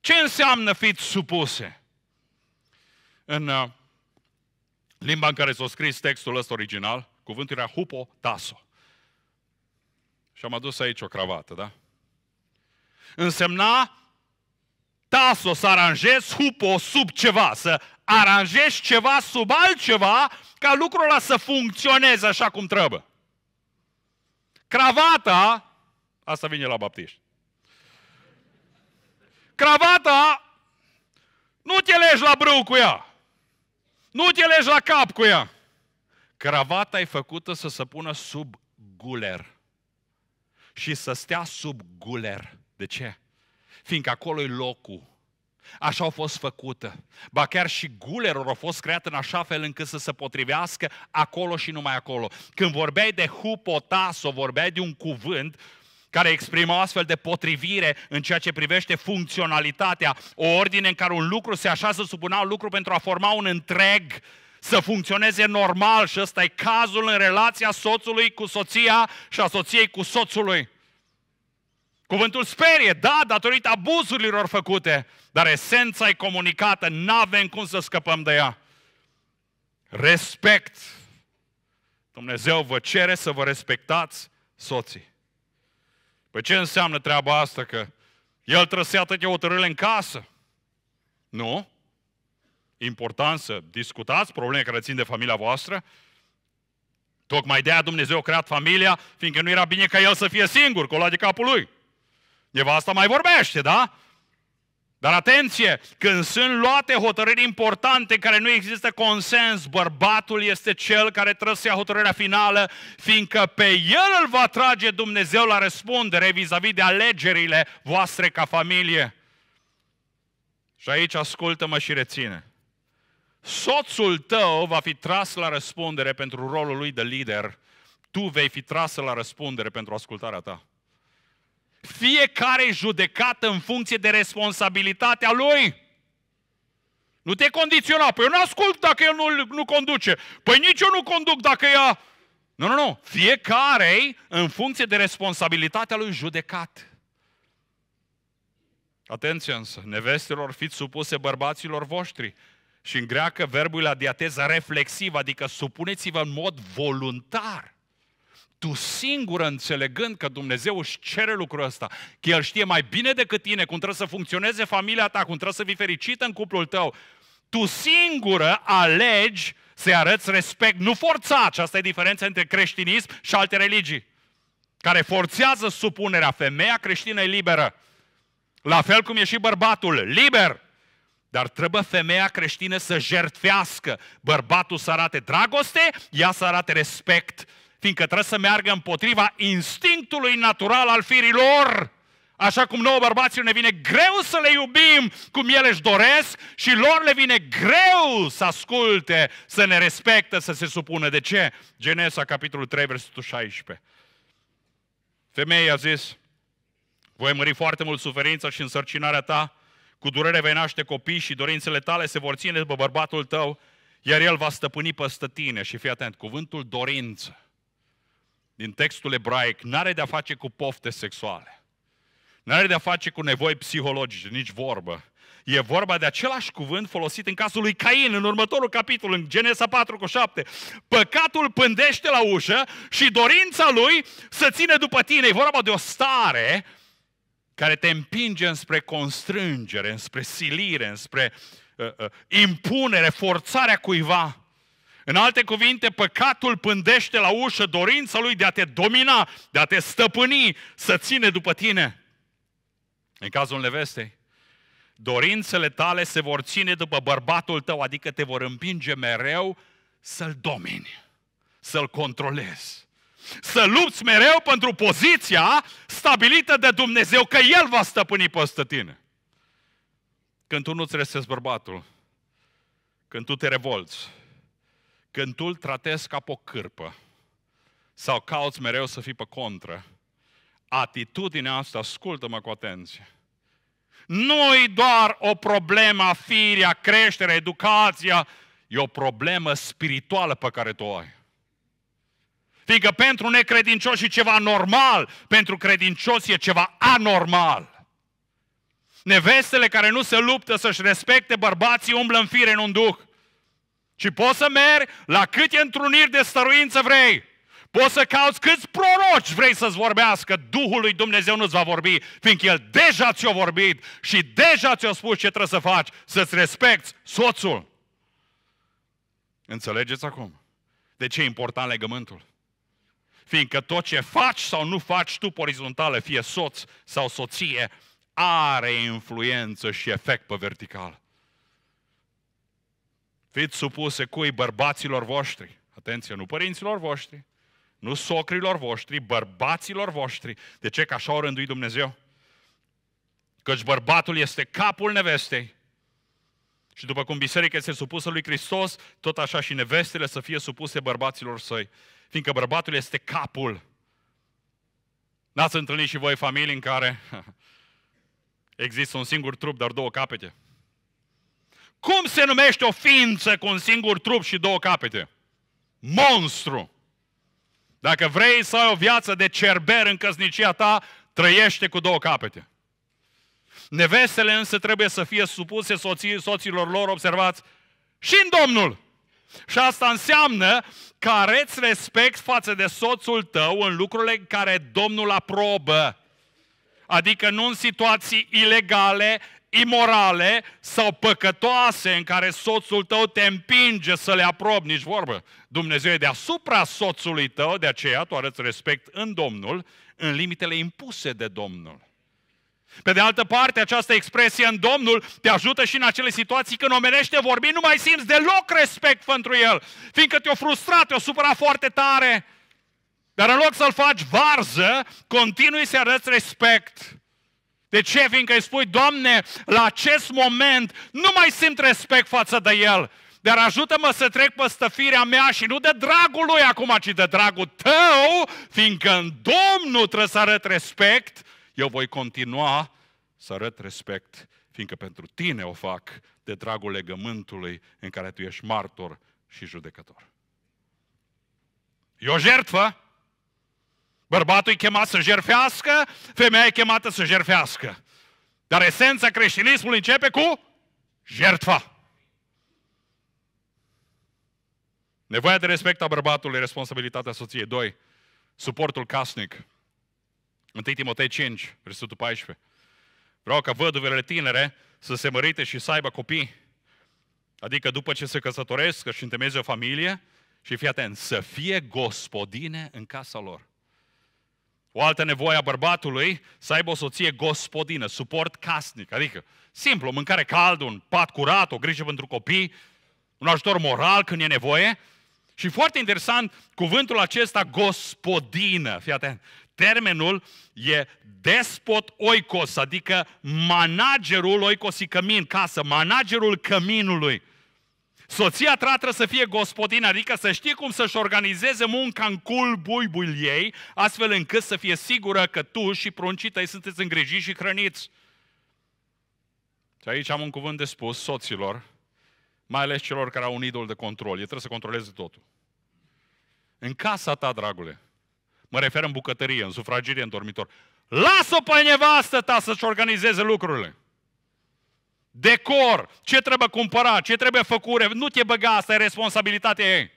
Ce înseamnă fiți supuse? În uh, limba în care s-a scris textul ăsta original, cuvântul era hupo taso. Și am adus aici o cravată, da? Însemna da, să o să aranjezi hupo sub ceva, să aranjezi ceva sub altceva ca lucrul ăla să funcționeze așa cum trebuie. Cravata, asta vine la baptiști. Cravata, nu te legi la brâu cu ea. Nu te legi la cap cu ea. Cravata e făcută să se pună sub guler. Și să stea sub guler. De ce? fiindcă acolo e locul. Așa au fost făcută. Ba chiar și gulerul au fost creat în așa fel încât să se potrivească acolo și numai acolo. Când vorbeai de hupotaso, vorbeai de un cuvânt care exprimă o astfel de potrivire în ceea ce privește funcționalitatea, o ordine în care un lucru se așează sub un alt lucru pentru a forma un întreg, să funcționeze normal și ăsta e cazul în relația soțului cu soția și a soției cu soțului. Cuvântul sperie, da, datorită abuzurilor făcute, dar esența e comunicată, nu avem cum să scăpăm de ea. Respect. Dumnezeu vă cere să vă respectați soții. Păi ce înseamnă treaba asta? Că el trăsea atâtea hotărârile în casă. Nu? Important să discutați probleme care țin de familia voastră. Tocmai de-aia Dumnezeu a creat familia, fiindcă nu era bine ca el să fie singur, că o de capul lui. Nevasta mai vorbește, da? Dar atenție, când sunt luate hotărâri importante care nu există consens, bărbatul este cel care trebuie să ia hotărârea finală, fiindcă pe el îl va trage Dumnezeu la răspundere vis-a-vis de alegerile voastre ca familie. Și aici ascultă-mă și reține. Soțul tău va fi tras la răspundere pentru rolul lui de lider, tu vei fi trasă la răspundere pentru ascultarea ta. Fiecare judecată în funcție de responsabilitatea lui. Nu te condiționa. Păi eu nu ascult dacă el nu, nu conduce. Păi nici eu nu conduc dacă ea... Nu, nu, nu. fiecare în funcție de responsabilitatea lui judecat. Atenție însă, nevestelor fiți supuse bărbaților voștri. Și în greacă verbul la diateză reflexiv, adică supuneți-vă în mod voluntar tu singură înțelegând că Dumnezeu își cere lucrul ăsta, că El știe mai bine decât tine cum trebuie să funcționeze familia ta, cum trebuie să fii fericită în cuplul tău, tu singură alegi să-i arăți respect, nu forța. Asta e diferența între creștinism și alte religii, care forțează supunerea. Femeia creștină e liberă. La fel cum e și bărbatul, liber. Dar trebuie femeia creștină să jertfească. Bărbatul să arate dragoste, ea să arate respect fiindcă trebuie să meargă împotriva instinctului natural al firilor. Așa cum nouă bărbaților ne vine greu să le iubim cum ele își doresc și lor le vine greu să asculte, să ne respectă, să se supună. De ce? Genesa, capitolul 3, versetul 16. Femeia a zis, voi mări foarte mult suferința și însărcinarea ta, cu durere vei naște copii și dorințele tale se vor ține după bărbatul tău, iar el va stăpâni păstătine. tine. Și fii atent, cuvântul dorință din textul ebraic nu are de-a face cu pofte sexuale. Nu are de-a face cu nevoi psihologice, nici vorbă. E vorba de același cuvânt folosit în cazul lui Cain, în următorul capitol, în Genesa 4 cu 7. Păcatul pândește la ușă și dorința lui să ține după tine. E vorba de o stare care te împinge înspre constrângere, înspre silire, înspre uh, uh, impunere, forțarea cuiva în alte cuvinte, păcatul pândește la ușă dorința lui de a te domina, de a te stăpâni, să ține după tine. În cazul nevestei, dorințele tale se vor ține după bărbatul tău, adică te vor împinge mereu să-l domini, să-l controlezi. Să lupți mereu pentru poziția stabilită de Dumnezeu, că El va stăpâni peste tine. Când tu nu-ți restezi bărbatul, când tu te revolți, când tu îl tratezi ca pe o cârpă sau cauți mereu să fii pe contră, atitudinea asta, ascultă-mă cu atenție, nu e doar o problemă a creșterea, educația, e o problemă spirituală pe care tu o ai. Fică pentru necredincioși e ceva normal, pentru credincioși e ceva anormal. Nevestele care nu se luptă să-și respecte bărbații umblă în fire în un duh ci poți să mergi la câte întruniri de stăruință vrei. Poți să cauți câți proroci vrei să-ți vorbească, Duhul lui Dumnezeu nu-ți va vorbi, fiindcă El deja ți-a vorbit și deja ți-a spus ce trebuie să faci, să-ți respecti soțul. Înțelegeți acum? De ce e important legământul? Fiindcă tot ce faci sau nu faci tu pe orizontală, fie soț sau soție, are influență și efect pe vertical. Fiți supuse cui bărbaților voștri. Atenție, nu părinților voștri, nu socrilor voștri, bărbaților voștri. De ce? Că așa o rânduit Dumnezeu. Căci bărbatul este capul nevestei. Și după cum biserica este supusă lui Hristos, tot așa și nevestele să fie supuse bărbaților săi. Fiindcă bărbatul este capul. N-ați întâlnit și voi familii în care există un singur trup, dar două capete. Cum se numește o ființă cu un singur trup și două capete? Monstru! Dacă vrei să ai o viață de cerber în căsnicia ta, trăiește cu două capete. Nevestele însă trebuie să fie supuse soții, soților lor, observați, și în Domnul. Și asta înseamnă că areți respect față de soțul tău în lucrurile care Domnul aprobă. Adică nu în situații ilegale, imorale sau păcătoase în care soțul tău te împinge să le aprobi, nici vorbă. Dumnezeu e deasupra soțului tău, de aceea tu arăți respect în Domnul, în limitele impuse de Domnul. Pe de altă parte, această expresie în Domnul te ajută și în acele situații când omenește vorbi, nu mai simți deloc respect pentru el, fiindcă te-o frustrat, te-o supărat foarte tare. Dar în loc să-l faci varză, continui să arăți respect. De ce? Fiindcă îi spui, Doamne, la acest moment nu mai simt respect față de El, dar ajută-mă să trec peste firea mea și nu de dragul lui acum, ci de dragul tău, fiindcă în Domnul trebuie să arăt respect, eu voi continua să arăt respect, fiindcă pentru tine o fac de dragul legământului în care tu ești martor și judecător. E o jertfă, Bărbatul e chemat să jerfească, femeia e chemată să jerfească. Dar esența creștinismului începe cu jertfa. Nevoia de respect a bărbatului, responsabilitatea soției. 2. Suportul casnic. 1 Timotei 5, versetul 14. Vreau ca văduvele tinere să se mărite și să aibă copii. Adică după ce se căsătoresc, și întemeze o familie și fii atent, să fie gospodine în casa lor. O altă nevoie a bărbatului, să aibă o soție gospodină, suport casnic, adică simplu, mâncare caldă, un pat curat, o grijă pentru copii, un ajutor moral când e nevoie. Și foarte interesant, cuvântul acesta, gospodină, fii atent, termenul e despot oikos, adică managerul oikosicămin, casă, managerul căminului. Soția ta trebuie să fie gospodină, adică să știe cum să-și organizeze munca în buibul ei, astfel încât să fie sigură că tu și pruncii tăi sunteți îngrijiți și hrăniți. Și aici am un cuvânt de spus soților, mai ales celor care au un idol de control. Ei trebuie să controleze totul. În casa ta, dragule, mă refer în bucătărie, în sufragerie, în dormitor, lasă-o pe nevastă ta să-și organizeze lucrurile decor, ce trebuie cumpărat, ce trebuie făcut, nu te băga, asta e responsabilitatea ei.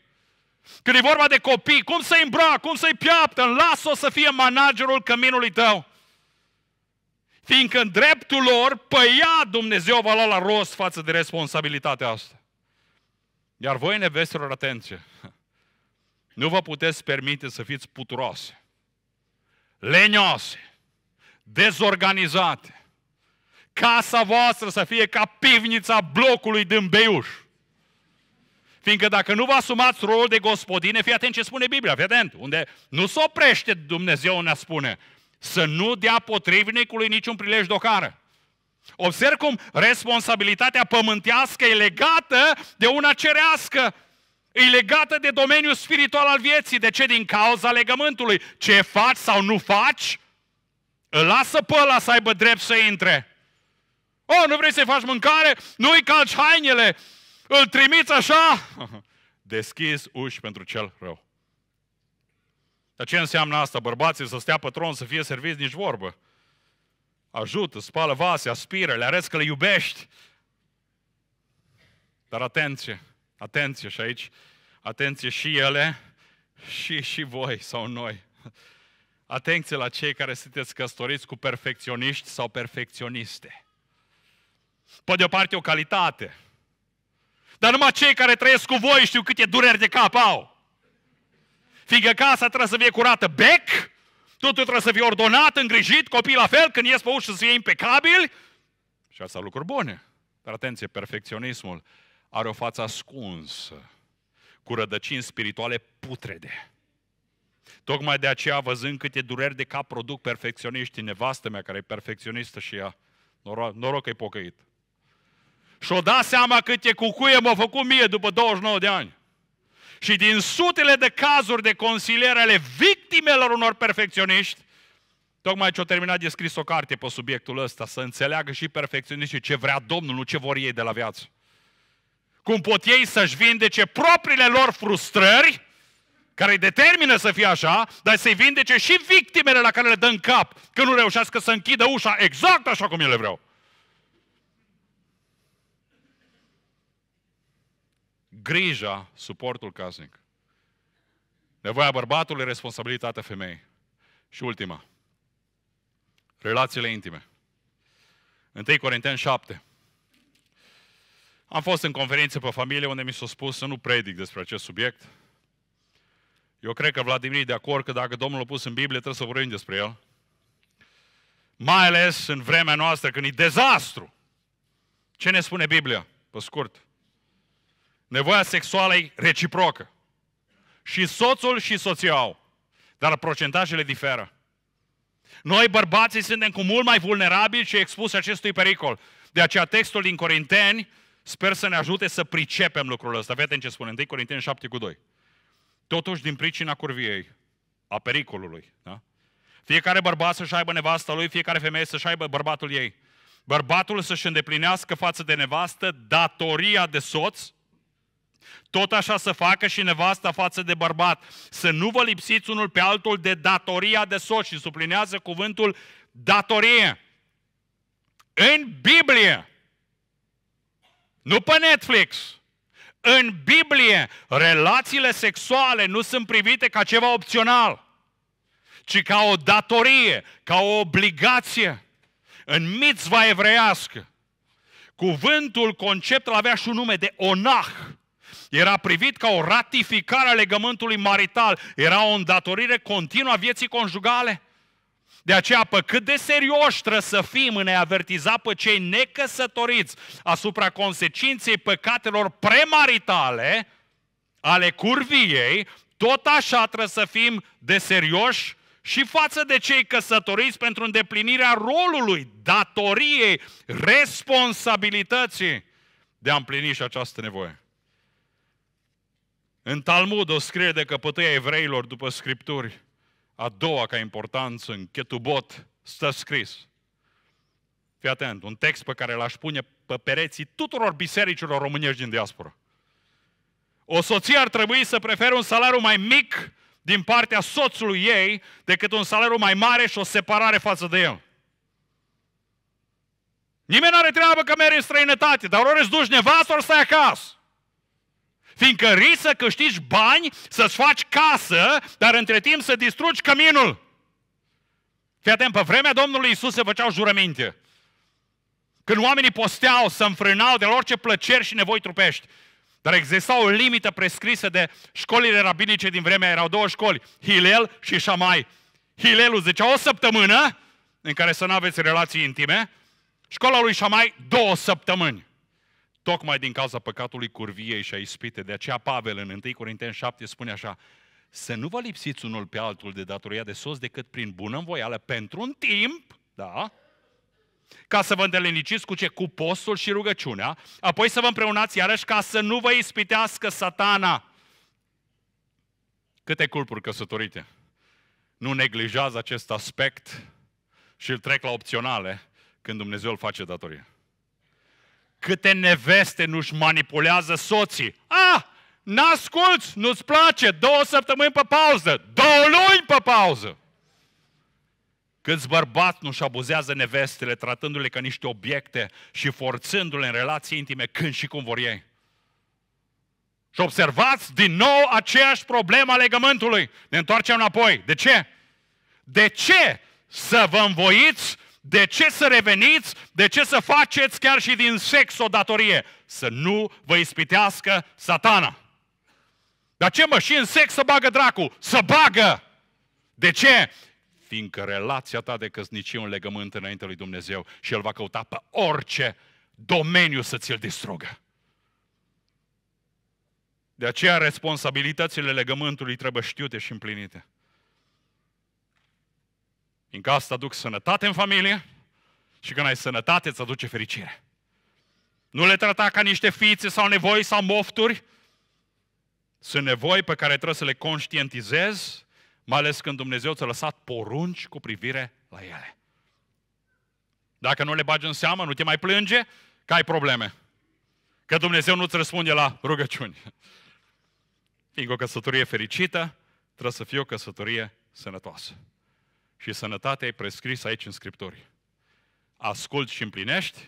Când e vorba de copii, cum să-i îmbrac, cum să-i piaptă, lasă-o să fie managerul căminului tău. Fiindcă în dreptul lor, păia Dumnezeu va lua la rost față de responsabilitatea asta. Iar voi, nevestelor, atenție, nu vă puteți permite să fiți puturoase, lenioase, dezorganizate, Casa voastră să fie ca pivnița blocului din Beiuș. Fiindcă dacă nu vă asumați rolul de gospodine, fii atent ce spune Biblia, fii atent, unde nu se s-o oprește Dumnezeu, ne spune, să nu dea potrivnicului niciun prilej de ocară. Observ cum responsabilitatea pământească e legată de una cerească. E legată de domeniul spiritual al vieții. De ce? Din cauza legământului. Ce faci sau nu faci, îl lasă pe ăla să aibă drept să intre. Oh, nu vrei să-i faci mâncare? Nu-i calci hainele! Îl trimiți așa? Deschizi uși pentru cel rău. Dar ce înseamnă asta? Bărbații să stea pe tron, să fie serviți nici vorbă. Ajută, spală vase, aspiră, le arăți că le iubești. Dar atenție, atenție și aici, atenție și ele, și, și voi sau noi. Atenție la cei care sunteți căsătoriți cu perfecționiști sau perfecționiste. Pe de o parte o calitate. Dar numai cei care trăiesc cu voi știu câte dureri de cap au. Fiindcă casa trebuie să fie curată bec, totul trebuie să fie ordonat, îngrijit, copii la fel, când ies pe ușă să fie impecabil. Și asta lucruri bune. Dar atenție, perfecționismul are o față ascunsă, cu rădăcini spirituale putrede. Tocmai de aceea, văzând câte dureri de cap produc perfecționiștii, nevastă mea care e perfecționistă și ea, noroc, noroc că e pocăit. Și-o da seama câte cucuie m-a făcut mie după 29 de ani. Și din sutele de cazuri de consiliere ale victimelor unor perfecționiști, tocmai ce-o terminat de scris o carte pe subiectul ăsta, să înțeleagă și perfecționiștii ce vrea Domnul, nu ce vor ei de la viață. Cum pot ei să-și vindece propriile lor frustrări, care îi determină să fie așa, dar să-i vindece și victimele la care le dă în cap, că nu reușească să închidă ușa exact așa cum ele vreau. grija, suportul casnic. Nevoia bărbatului, responsabilitatea femeii. Și ultima, relațiile intime. 1 Corinteni 7. Am fost în conferințe pe familie unde mi s-a spus să nu predic despre acest subiect. Eu cred că Vladimir e de acord că dacă Domnul l-a pus în Biblie, trebuie să vorbim despre el. Mai ales în vremea noastră, când e dezastru. Ce ne spune Biblia? Pe scurt. Nevoia sexuală e reciprocă. Și soțul și soția au. Dar procentajele diferă. Noi, bărbații, suntem cu mult mai vulnerabili și expuși acestui pericol. De aceea, textul din Corinteni sper să ne ajute să pricepem lucrul ăsta. Vedeți ce spune 1 Corinteni 7 cu 2. Totuși, din pricina curviei, a pericolului, da? Fiecare bărbat să-și aibă nevasta lui, fiecare femeie să-și aibă bărbatul ei. Bărbatul să-și îndeplinească față de nevastă datoria de soț, tot așa să facă și nevasta față de bărbat. Să nu vă lipsiți unul pe altul de datoria de soț și suplinează cuvântul datorie. În Biblie, nu pe Netflix, în Biblie, relațiile sexuale nu sunt privite ca ceva opțional, ci ca o datorie, ca o obligație. În mitzva evreiască, cuvântul, conceptul avea și un nume de onah, era privit ca o ratificare a legământului marital, era o îndatorire continuă a vieții conjugale. De aceea, pe cât de serioși trebuie să fim în a avertiza pe cei necăsătoriți asupra consecinței păcatelor premaritale ale curviei, tot așa trebuie să fim de serioși și față de cei căsătoriți pentru îndeplinirea rolului, datoriei, responsabilității de a împlini și această nevoie. În Talmud o scrie de căpătâia evreilor după Scripturi. A doua ca importanță în Chetubot stă scris. Fii atent, un text pe care l-aș pune pe pereții tuturor bisericilor românești din diaspora. O soție ar trebui să prefere un salariu mai mic din partea soțului ei decât un salariu mai mare și o separare față de el. Nimeni nu are treabă că mergi în străinătate, dar ori îți duci nevastă, ori stai acasă. Fiindcă risc să câștigi bani, să-ți faci casă, dar între timp să distrugi căminul. Fii atent, pe vremea Domnului Isus se făceau jurăminte. Când oamenii posteau, să înfrânau de la orice plăceri și nevoi trupești. Dar exista o limită prescrisă de școlile rabinice din vremea, erau două școli, Hilel și Shamai. Hilelul zicea o săptămână în care să nu aveți relații intime, școala lui Shamai două săptămâni. Tocmai din cauza păcatului curviei și a ispite. De aceea Pavel în 1 Corinteni 7 spune așa, să nu vă lipsiți unul pe altul de datoria de sos decât prin bunăvoială pentru un timp, da, ca să vă îndeleniciți cu ce? Cu postul și rugăciunea, apoi să vă împreunați iarăși ca să nu vă ispitească satana. Câte culpuri căsătorite? Nu neglijează acest aspect și îl trec la opționale când Dumnezeu îl face datorie. Câte neveste nu-și manipulează soții. Ah, n-asculți, nu-ți place, două săptămâni pe pauză, două luni pe pauză. Câți bărbați nu-și abuzează nevestele, tratându-le ca niște obiecte și forțându-le în relații intime când și cum vor ei. Și observați din nou aceeași problemă a legământului. Ne întoarcem înapoi. De ce? De ce să vă învoiți de ce să reveniți? De ce să faceți chiar și din sex o datorie? Să nu vă ispitească satana. Dar ce mă, și în sex să bagă dracu? Să bagă! De ce? Fiindcă relația ta de căsnicie un legământ înainte lui Dumnezeu și El va căuta pe orice domeniu să ți-l distrugă. De aceea responsabilitățile legământului trebuie știute și împlinite. Din că asta aduc sănătate în familie și când ai sănătate îți aduce fericire. Nu le trata ca niște fițe sau nevoi sau mofturi. Sunt nevoi pe care trebuie să le conștientizezi, mai ales când Dumnezeu ți-a lăsat porunci cu privire la ele. Dacă nu le bagi în seamă, nu te mai plânge că ai probleme. Că Dumnezeu nu-ți răspunde la rugăciuni. Fiind o căsătorie fericită trebuie să fie o căsătorie sănătoasă și sănătatea e prescrisă aici în Scripturi. Ascult și împlinești,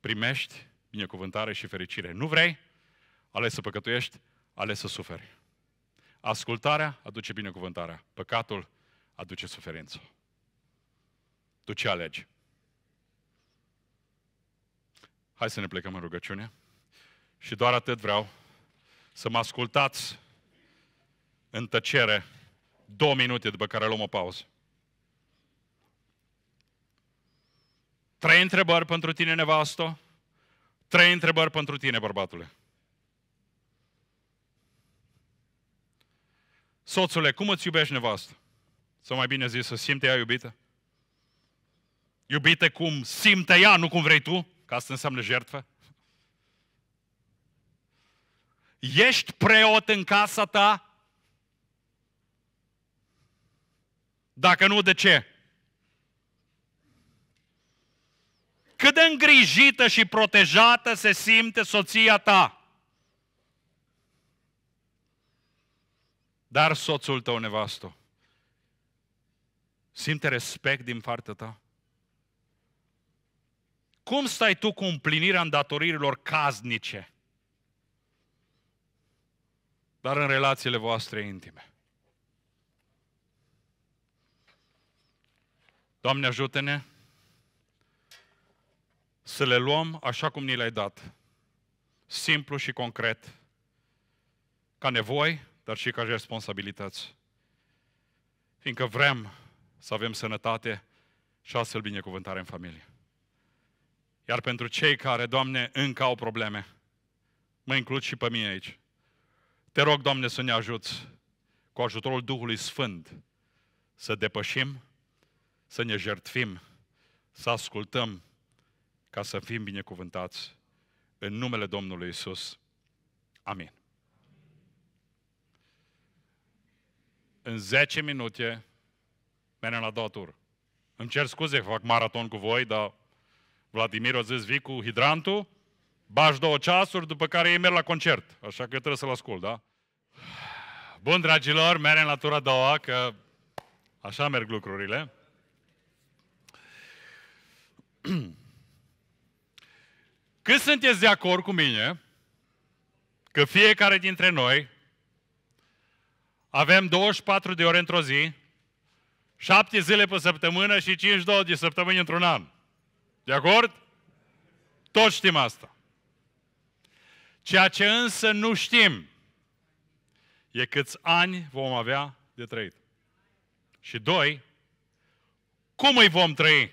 primești binecuvântare și fericire. Nu vrei? Ales să păcătuiești, ales să suferi. Ascultarea aduce binecuvântarea. Păcatul aduce suferință. Tu ce alegi? Hai să ne plecăm în rugăciune. Și doar atât vreau să mă ascultați în tăcere două minute după care luăm o pauză. Trei întrebări pentru tine, nevasto. Trei întrebări pentru tine, bărbatule. Soțule, cum îți iubești nevastă? Sau mai bine zis, să simte ea iubită? Iubită cum simte ea, nu cum vrei tu, că asta înseamnă jertfă. Ești preot în casa ta? Dacă nu, de ce? Cât de îngrijită și protejată se simte soția ta. Dar soțul tău, nevastă, simte respect din partea ta? Cum stai tu cu împlinirea îndatoririlor caznice? Dar în relațiile voastre intime. Doamne ajută-ne să le luăm așa cum ni le-ai dat. Simplu și concret. Ca nevoi, dar și ca responsabilități. Fiindcă vrem să avem sănătate și astfel binecuvântare în familie. Iar pentru cei care, Doamne, încă au probleme, mă includ și pe mine aici. Te rog, Doamne, să ne ajuți cu ajutorul Duhului Sfânt să depășim, să ne jertfim, să ascultăm ca să fim binecuvântați în numele Domnului Isus. Amin. În 10 minute mergem la doua tur. Îmi cer scuze că fac maraton cu voi, dar Vladimir a zis, vii cu hidrantul, bași două ceasuri, după care ei merg la concert. Așa că trebuie să-l ascult, da? Bun, dragilor, mergem la tura a doua, că așa merg lucrurile. Cât sunteți de acord cu mine că fiecare dintre noi avem 24 de ore într-o zi, 7 zile pe săptămână și 52 de săptămâni într-un an. De acord? Toți știm asta. Ceea ce însă nu știm e câți ani vom avea de trăit. Și doi, cum îi vom trăi?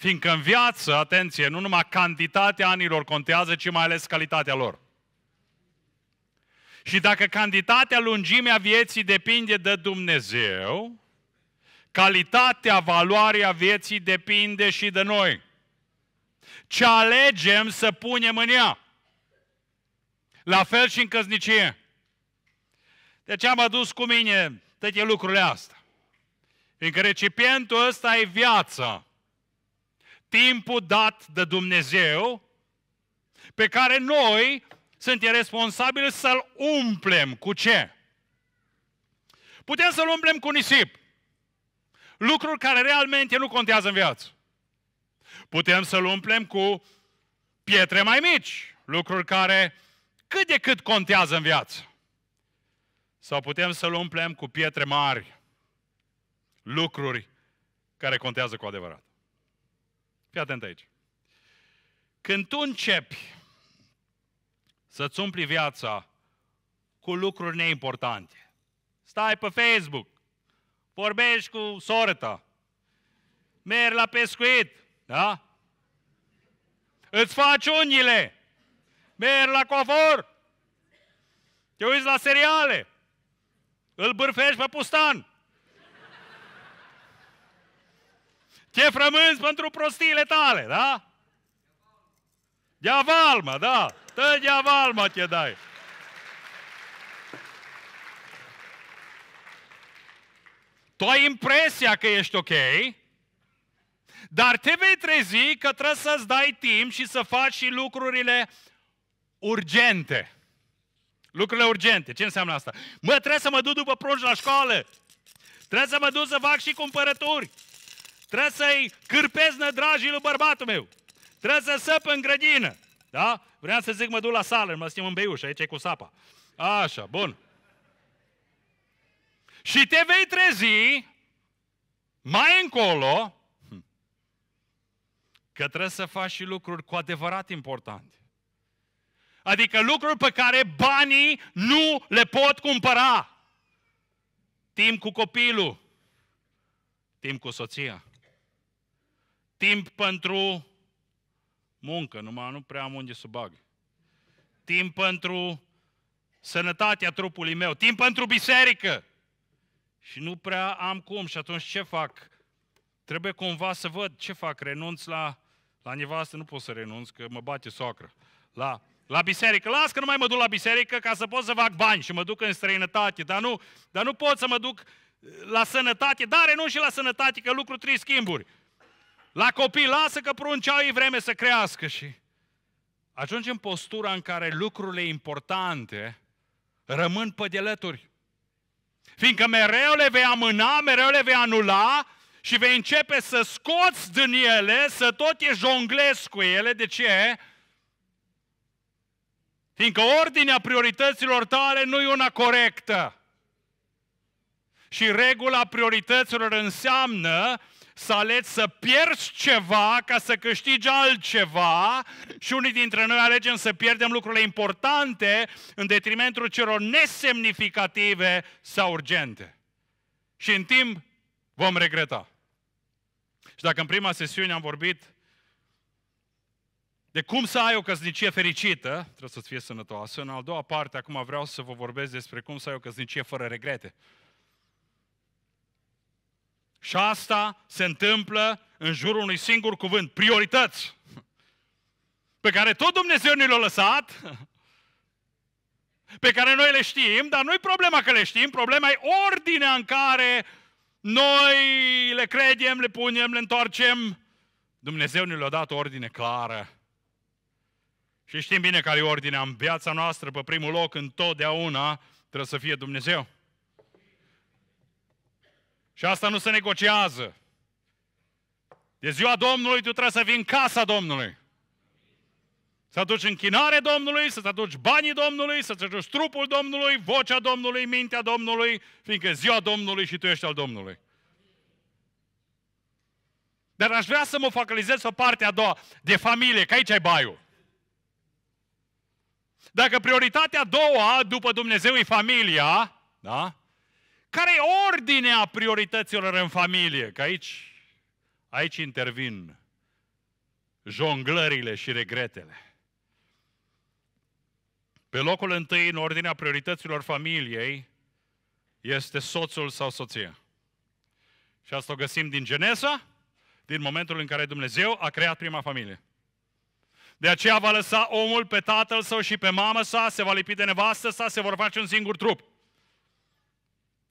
Fiindcă în viață, atenție, nu numai cantitatea anilor contează, ci mai ales calitatea lor. Și dacă cantitatea, lungimea vieții depinde de Dumnezeu, calitatea, valoarea vieții depinde și de noi. Ce alegem să punem în ea. La fel și în căsnicie. ce am adus cu mine toate lucrurile astea. Fiindcă recipientul ăsta e viața timpul dat de Dumnezeu, pe care noi suntem responsabili să-l umplem cu ce? Putem să-l umplem cu nisip. Lucruri care realmente nu contează în viață. Putem să-l umplem cu pietre mai mici, lucruri care cât de cât contează în viață. Sau putem să-l umplem cu pietre mari, lucruri care contează cu adevărat. Fii atent aici. Când tu începi să-ți umpli viața cu lucruri neimportante, stai pe Facebook, vorbești cu sora ta, mergi la pescuit, da? Îți faci unghiile, mergi la covor, te uiți la seriale, îl bârfești pe pustan, Te frămânzi pentru prostiile tale, da? Diavalma, da. Tă diavalma te dai. Tu ai impresia că ești ok, dar te vei trezi că trebuie să-ți dai timp și să faci și lucrurile urgente. Lucrurile urgente. Ce înseamnă asta? Mă, trebuie să mă duc după proști la școală. Trebuie să mă duc să fac și cumpărături. Trebuie să-i cârpez nădrajii lui bărbatul meu. Trebuie să săp în grădină. Da? Vreau să zic, mă duc la sală, mă stim în beiuș, aici e cu sapa. Așa, bun. Și te vei trezi mai încolo hmm, că trebuie să faci și lucruri cu adevărat importante. Adică lucruri pe care banii nu le pot cumpăra. Timp cu copilul, timp cu soția, Timp pentru muncă, numai nu prea am unde să bag. Timp pentru sănătatea trupului meu, timp pentru biserică. Și nu prea am cum și atunci ce fac? Trebuie cumva să văd ce fac, renunț la, la nevastă, nu pot să renunț că mă bate soacră. La, la biserică, las că nu mai mă duc la biserică ca să pot să fac bani și mă duc în străinătate, dar nu, dar nu pot să mă duc la sănătate, dar renunț și la sănătate că lucru trei schimburi. La copii, lasă că pruncii au vreme să crească și ajungem în postura în care lucrurile importante rămân pădelături. Fiindcă mereu le vei amâna, mereu le vei anula și vei începe să scoți din ele, să tot e jonglezi cu ele. De ce? Fiindcă ordinea priorităților tale nu e una corectă. Și regula priorităților înseamnă să alegi să pierzi ceva ca să câștigi altceva și unii dintre noi alegem să pierdem lucrurile importante în detrimentul celor nesemnificative sau urgente. Și în timp vom regreta. Și dacă în prima sesiune am vorbit de cum să ai o căsnicie fericită, trebuie să-ți fie sănătoasă, în a doua parte acum vreau să vă vorbesc despre cum să ai o căsnicie fără regrete. Și asta se întâmplă în jurul unui singur cuvânt, priorități, pe care tot Dumnezeu ne l a lăsat, pe care noi le știm, dar nu-i problema că le știm, problema e ordinea în care noi le credem, le punem, le întoarcem. Dumnezeu ne l a dat o ordine clară. Și știm bine care e ordinea în viața noastră, pe primul loc, întotdeauna trebuie să fie Dumnezeu. Și asta nu se negociază. De ziua Domnului tu trebuie să vii în casa Domnului. Să aduci închinare Domnului, să-ți aduci banii Domnului, să-ți aduci trupul Domnului, vocea Domnului, mintea Domnului, fiindcă ziua Domnului și tu ești al Domnului. Dar aș vrea să mă focalizez pe partea a doua, de familie, că aici ai baiul. Dacă prioritatea a doua după Dumnezeu e familia, da? Care e ordinea priorităților în familie? Că aici, aici intervin jonglările și regretele. Pe locul întâi, în ordinea priorităților familiei, este soțul sau soția. Și asta o găsim din Geneza din momentul în care Dumnezeu a creat prima familie. De aceea va lăsa omul pe tatăl său și pe mama sa, se va lipi de nevastă sa, se vor face un singur trup.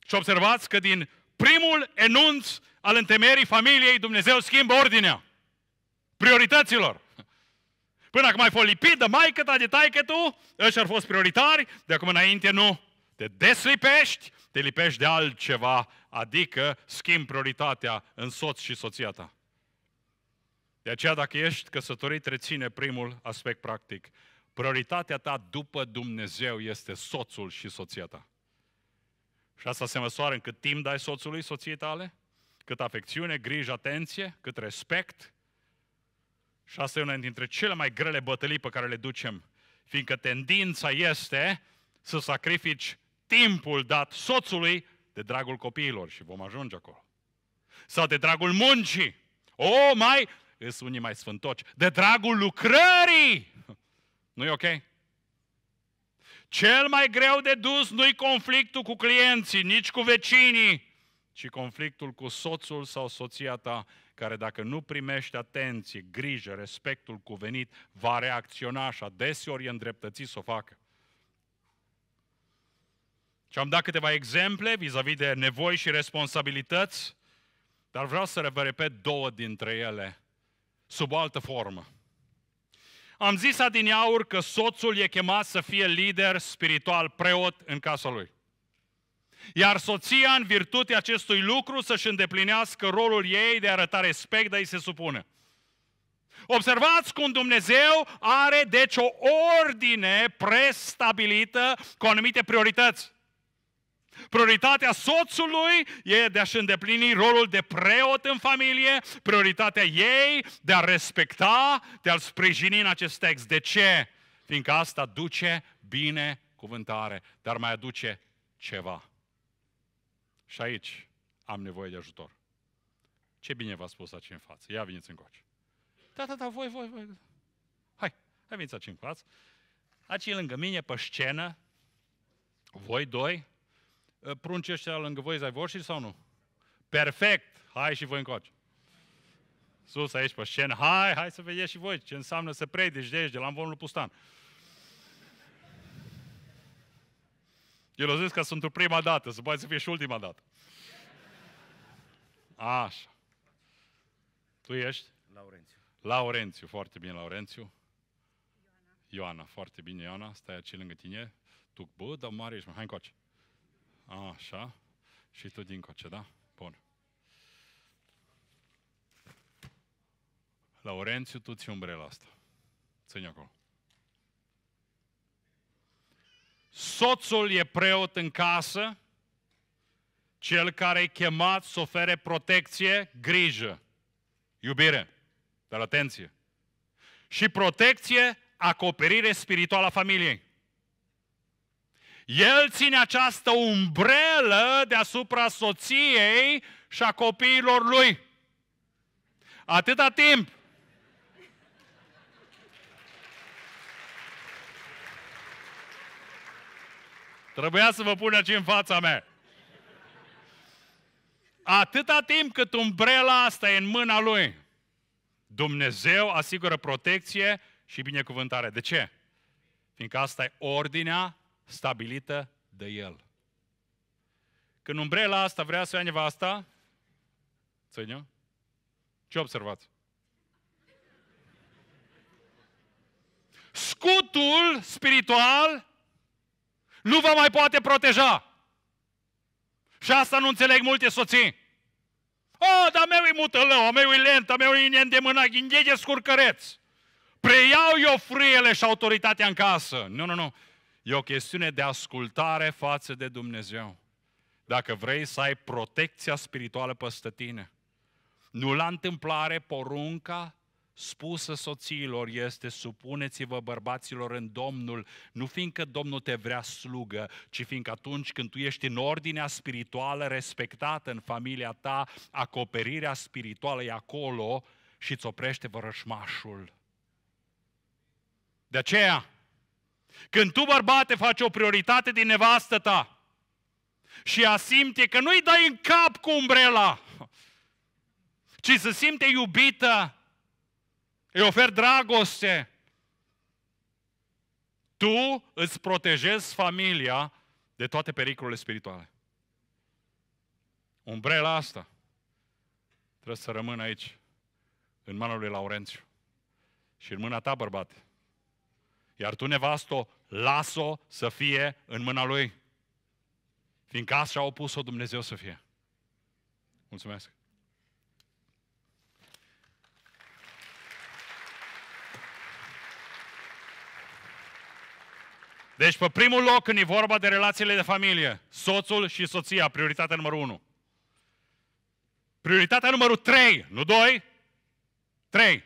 Și observați că din primul enunț al întemeierii familiei, Dumnezeu schimbă ordinea priorităților. Până acum ai fost lipit de maică ta, de taică tu, ăștia ar fost prioritari, de acum înainte nu. Te deslipești, te lipești de altceva, adică schimbi prioritatea în soț și soția ta. De aceea, dacă ești căsătorit, reține primul aspect practic. Prioritatea ta după Dumnezeu este soțul și soția ta. Și asta se măsoară în cât timp dai soțului, soției tale, cât afecțiune, grijă, atenție, cât respect. Și asta e una dintre cele mai grele bătălii pe care le ducem, fiindcă tendința este să sacrifici timpul dat soțului de dragul copiilor și vom ajunge acolo. Sau de dragul muncii. O, mai, sunt unii mai sfântoci. De dragul lucrării. nu e ok? Cel mai greu de dus nu-i conflictul cu clienții, nici cu vecinii, ci conflictul cu soțul sau soția ta, care dacă nu primește atenție, grijă, respectul cuvenit, va reacționa așa. adeseori e îndreptățit să o facă. Și am dat câteva exemple vis-a-vis de nevoi și responsabilități, dar vreau să vă repet două dintre ele, sub altă formă. Am zis adineaur că soțul e chemat să fie lider spiritual, preot în casa lui. Iar soția, în virtutea acestui lucru, să-și îndeplinească rolul ei de a arăta respect, dar îi se supune. Observați cum Dumnezeu are, deci, o ordine prestabilită cu anumite priorități. Prioritatea soțului e de a-și îndeplini rolul de preot în familie, prioritatea ei de a respecta, de a-l sprijini în acest text. De ce? Fiindcă asta duce bine cuvântare, dar mai aduce ceva. Și aici am nevoie de ajutor. Ce bine v-a spus aici în față. Ia veniți încoace. Da, da, da, voi, voi, voi. Hai, hai veniți aici în față. Aici lângă mine, pe scenă, voi doi, Ă, pruncii ăștia lângă voi, ai voștri sau nu? Perfect! Hai și voi încoace. Sus aici pe scenă, hai, hai să vedeți și voi ce înseamnă să predici de aici, de la învolul Pustan. El a zis că sunt o prima dată, să poate să fie și ultima dată. Așa. Tu ești? Laurențiu. Laurențiu, foarte bine, Laurențiu. Ioana, Ioana foarte bine, Ioana, stai aici lângă tine. Tu, bă, dar mare ești, mă, hai încoace. Așa. Și tu din coace, da? Bun. Laurențiu, tu ți umbrela asta. Ține acolo. Soțul e preot în casă, cel care e chemat să ofere protecție, grijă, iubire, dar atenție. Și protecție, acoperire spirituală a familiei. El ține această umbrelă deasupra soției și a copiilor lui. Atâta timp. Trebuia să vă pun aici în fața mea. Atâta timp cât umbrela asta e în mâna lui, Dumnezeu asigură protecție și binecuvântare. De ce? Fiindcă asta e ordinea stabilită de El. Când umbrela asta vrea să ia nevasta, ține ce observați? Scutul spiritual nu vă mai poate proteja. Și asta nu înțeleg multe soții. Oh, dar meu e mută lău, meu e lent, meu e neîndemânat, ghindege scurcăreț. Preiau eu friele și autoritatea în casă. Nu, nu, nu. E o chestiune de ascultare față de Dumnezeu. Dacă vrei să ai protecția spirituală peste tine. Nu la întâmplare porunca spusă soțiilor este supuneți-vă bărbaților în Domnul, nu fiindcă Domnul te vrea slugă, ci fiindcă atunci când tu ești în ordinea spirituală respectată în familia ta, acoperirea spirituală e acolo și îți oprește vărășmașul. De aceea, când tu, bărbate, faci o prioritate din nevastă ta și ea simte că nu-i dai în cap cu umbrela, ci se simte iubită, îi oferi dragoste, tu îți protejezi familia de toate pericolele spirituale. Umbrela asta trebuie să rămână aici, în mâna lui Laurențiu și în mâna ta, bărbate. Iar tu, nevasto, las-o să fie în mâna lui. Fiindcă așa au pus-o Dumnezeu să fie. Mulțumesc. Deci, pe primul loc, când e vorba de relațiile de familie, soțul și soția, prioritatea numărul 1. Prioritatea numărul 3, nu 2, 3.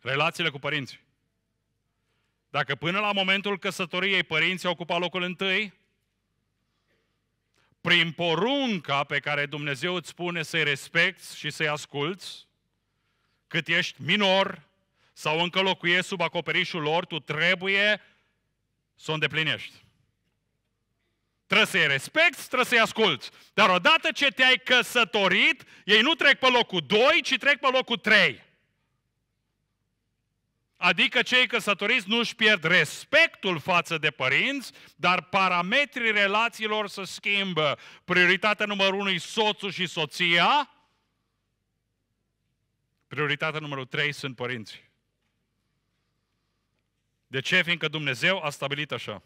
Relațiile cu părinții. Dacă până la momentul căsătoriei părinții ocupa locul întâi, prin porunca pe care Dumnezeu îți spune să-i respecti și să-i asculți, cât ești minor sau încă locuiești sub acoperișul lor, tu trebuie să o îndeplinești. Trebuie să-i respecti, trebuie să-i asculți. Dar odată ce te-ai căsătorit, ei nu trec pe locul 2, ci trec pe locul 3. Adică cei căsătoriți nu își pierd respectul față de părinți, dar parametrii relațiilor se schimbă. Prioritatea numărul unu soțul și soția. Prioritatea numărul trei sunt părinții. De ce? Fiindcă Dumnezeu a stabilit așa.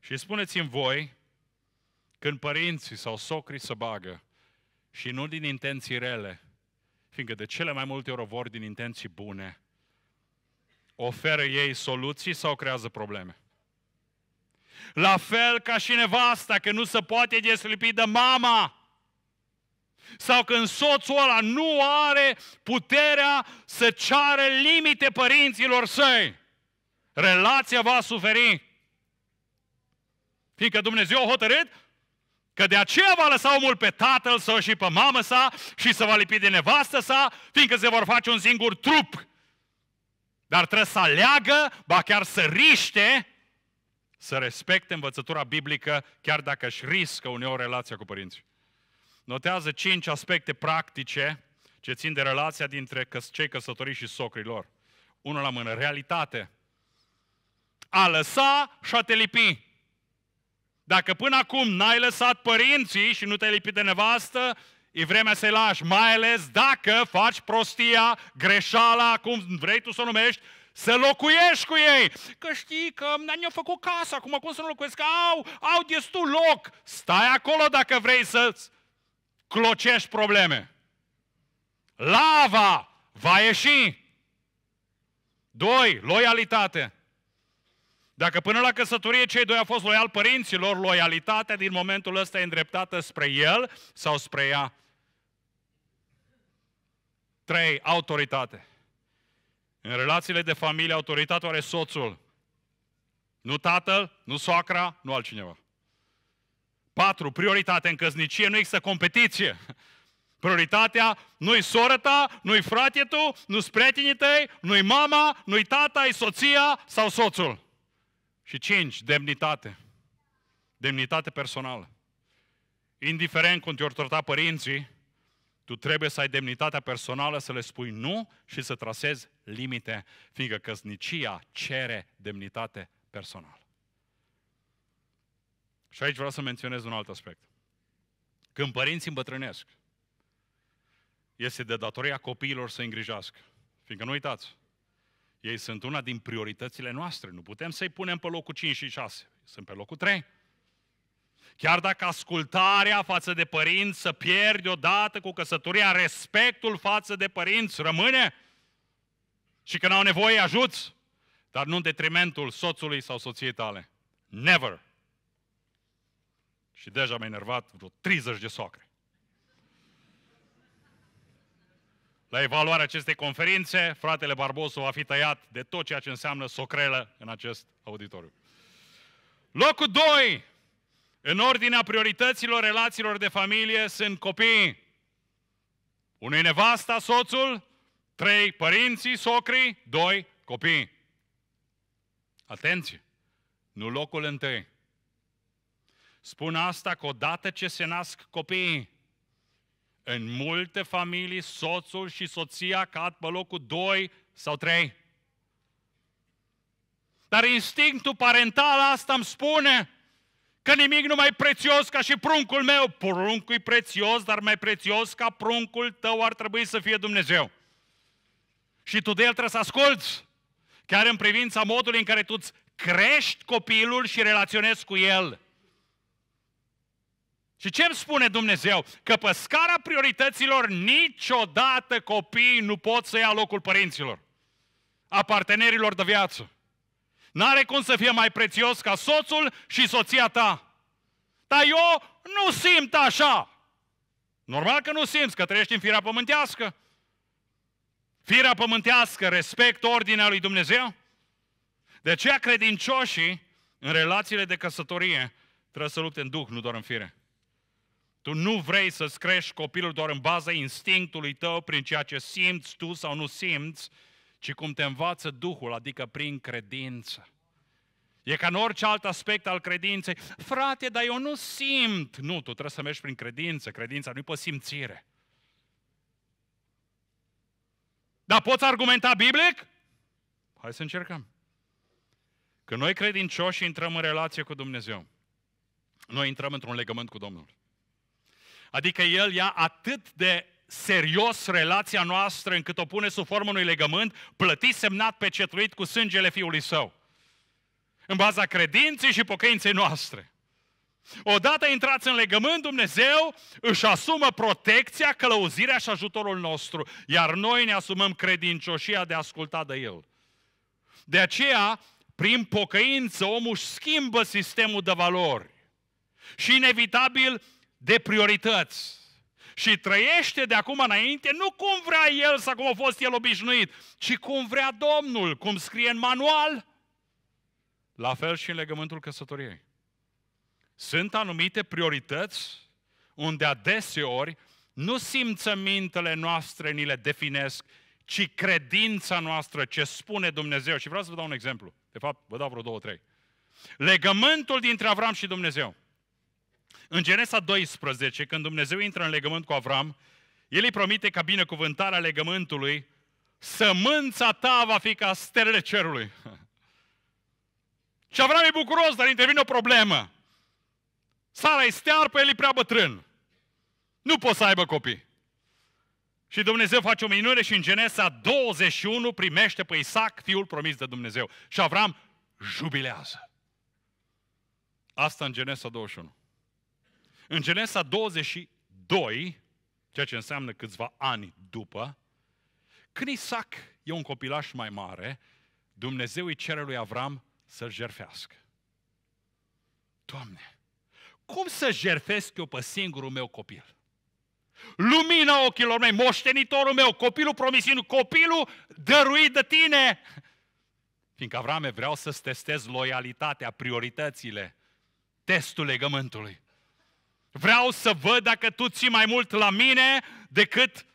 Și spuneți-mi voi, când părinții sau socrii se bagă și nu din intenții rele, fiindcă de cele mai multe ori vor din intenții bune, oferă ei soluții sau creează probleme? La fel ca și nevasta, că nu se poate deslipi de mama. Sau când soțul ăla nu are puterea să ceară limite părinților săi. Relația va suferi. Fiindcă Dumnezeu a hotărât că de aceea va lăsa omul pe tatăl său și pe mamă sa și se va lipi de nevastă sa, fiindcă se vor face un singur trup dar trebuie să aleagă, ba chiar să riște, să respecte învățătura biblică, chiar dacă își riscă uneori relația cu părinții. Notează cinci aspecte practice ce țin de relația dintre cei căsătoriți și socrilor. Unul la mână, realitate. A lăsa și a te lipi. Dacă până acum n-ai lăsat părinții și nu te-ai lipit de nevastă, E vremea să-i lași, mai ales dacă faci prostia, greșeala, cum vrei tu să o numești, să locuiești cu ei. Că știi că ne-au făcut casa, acum cum să nu locuiesc? Au, au destul loc. Stai acolo dacă vrei să clocești probleme. Lava va ieși. Doi, loialitate. Dacă până la căsătorie cei doi au fost loiali părinților, loialitatea din momentul ăsta e îndreptată spre el sau spre ea. Trei, autoritate. În relațiile de familie, autoritatea are soțul. Nu tatăl, nu soacra, nu altcineva. Patru, prioritate. În căsnicie nu există competiție. Prioritatea nu-i sora ta, nu-i frate tu, nu-i prietenii tăi, nu-i mama, nu-i tata, e soția sau soțul. Și cinci, demnitate. Demnitate personală. Indiferent cum te au părinții, tu trebuie să ai demnitatea personală să le spui nu și să trasezi limite, fiindcă căsnicia cere demnitate personală. Și aici vreau să menționez un alt aspect. Când părinții îmbătrânesc, este de datoria copiilor să îngrijească. Fiindcă nu uitați, ei sunt una din prioritățile noastre. Nu putem să-i punem pe locul 5 și 6. Sunt pe locul 3. Chiar dacă ascultarea față de părinți să pierde odată cu căsătoria, respectul față de părinți rămâne și când au nevoie ajuți, dar nu în detrimentul soțului sau soției tale. Never! Și deja m-a enervat vreo 30 de soacre. La evaluarea acestei conferințe, fratele Barbosu va fi tăiat de tot ceea ce înseamnă socrelă în acest auditoriu. Locul 2, în ordinea priorităților relațiilor de familie sunt copiii. Unui nevasta, soțul, trei părinții, socrii, doi copii. Atenție! Nu locul întâi. Spun asta că odată ce se nasc copiii, în multe familii soțul și soția cad pe locul 2 sau 3. Dar instinctul parental asta îmi spune Că nimic nu mai prețios ca și pruncul meu. Pruncul e prețios, dar mai prețios ca pruncul tău ar trebui să fie Dumnezeu. Și tu de el trebuie să asculți. Chiar în privința modului în care tu îți crești copilul și relaționezi cu el. Și ce îmi spune Dumnezeu? Că pe scara priorităților niciodată copiii nu pot să ia locul părinților, a partenerilor de viață. N-are cum să fie mai prețios ca soțul și soția ta. Dar eu nu simt așa. Normal că nu simți, că trăiești în firea pământească. Firea pământească respect ordinea lui Dumnezeu. De aceea credincioșii în relațiile de căsătorie trebuie să lupte în duh, nu doar în fire. Tu nu vrei să-ți crești copilul doar în baza instinctului tău, prin ceea ce simți tu sau nu simți, ci cum te învață Duhul, adică prin credință. E ca în orice alt aspect al credinței. Frate, dar eu nu simt. Nu, tu trebuie să mergi prin credință. Credința nu-i pe simțire. Dar poți argumenta biblic? Hai să încercăm. Că noi credincioși intrăm în relație cu Dumnezeu. Noi intrăm într-un legământ cu Domnul. Adică El ia atât de serios relația noastră încât o pune sub formă unui legământ plătit semnat pe cu sângele Fiului Său. În baza credinței și pocăinței noastre. Odată intrați în legământ, Dumnezeu își asumă protecția, călăuzirea și ajutorul nostru, iar noi ne asumăm credincioșia de a asculta de El. De aceea, prin pocăință, omul își schimbă sistemul de valori și, inevitabil, de priorități și trăiește de acum înainte nu cum vrea el sau cum a fost el obișnuit, ci cum vrea Domnul, cum scrie în manual. La fel și în legământul căsătoriei. Sunt anumite priorități unde adeseori nu simțămintele noastre ni le definesc, ci credința noastră, ce spune Dumnezeu. Și vreau să vă dau un exemplu. De fapt, vă dau vreo două, trei. Legământul dintre Avram și Dumnezeu. În Genesa 12, când Dumnezeu intră în legământ cu Avram, el îi promite ca binecuvântarea legământului, sămânța ta va fi ca stelele cerului. Și Avram e bucuros, dar intervine o problemă. Sara e stearpă, el e prea bătrân. Nu poți să aibă copii. Și Dumnezeu face o minune și în Genesa 21 primește pe Isaac, fiul promis de Dumnezeu. Și Avram jubilează. Asta în Genesa 21. În Genesa 22, ceea ce înseamnă câțiva ani după, când Isaac e un copilaș mai mare, Dumnezeu îi cere lui Avram să-l jerfească. Doamne, cum să jerfesc eu pe singurul meu copil? Lumina ochilor mei, moștenitorul meu, copilul promisiunii, copilul dăruit de tine. Fiindcă, Avrame, vreau să-ți testez loialitatea, prioritățile, testul legământului. Vreau să văd dacă tu ții mai mult la mine decât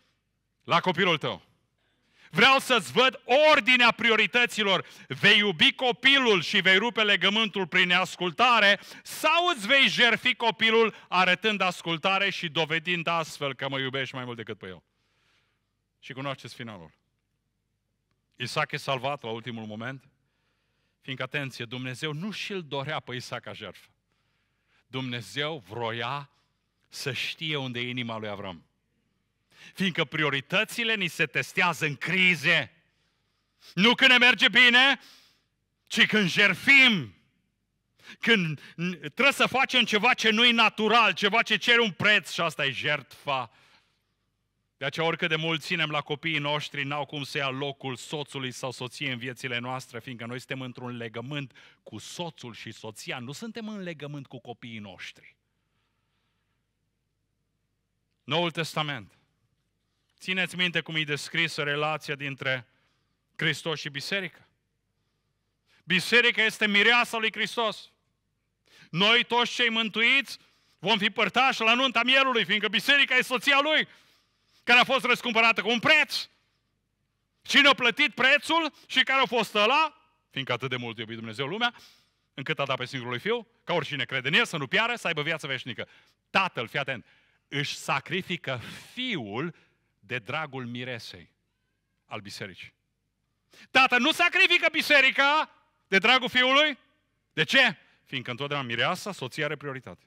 la copilul tău. Vreau să-ți văd ordinea priorităților. Vei iubi copilul și vei rupe legământul prin neascultare sau îți vei jerfi copilul arătând ascultare și dovedind astfel că mă iubești mai mult decât pe el. Și cunoașteți finalul. Isaac e salvat la ultimul moment, fiindcă, atenție, Dumnezeu nu și-l dorea pe Isaac ca jertfă. Dumnezeu vroia să știe unde e inima lui Avram. Fiindcă prioritățile ni se testează în crize. Nu când ne merge bine, ci când jerfim. Când trebuie să facem ceva ce nu e natural, ceva ce cere un preț și asta e jertfa de aceea, oricât de mult ținem la copiii noștri, n-au cum să ia locul soțului sau soției în viețile noastre, fiindcă noi suntem într-un legământ cu soțul și soția, nu suntem în legământ cu copiii noștri. Noul Testament. Țineți minte cum e descrisă relația dintre Hristos și biserică. Biserica este mireasa lui Hristos. Noi toți cei mântuiți vom fi părtași la nunta mielului, fiindcă biserica e soția lui care a fost răscumpărată cu un preț. Cine a plătit prețul și care a fost ăla, fiindcă atât de mult iubit Dumnezeu lumea, încât a dat pe singurul lui Fiu, ca oricine crede în el, să nu piară, să aibă viață veșnică. Tatăl, fii atent, își sacrifică Fiul de dragul miresei al bisericii. Tată nu sacrifică biserica de dragul Fiului? De ce? Fiindcă întotdeauna mireasa, soția are prioritate.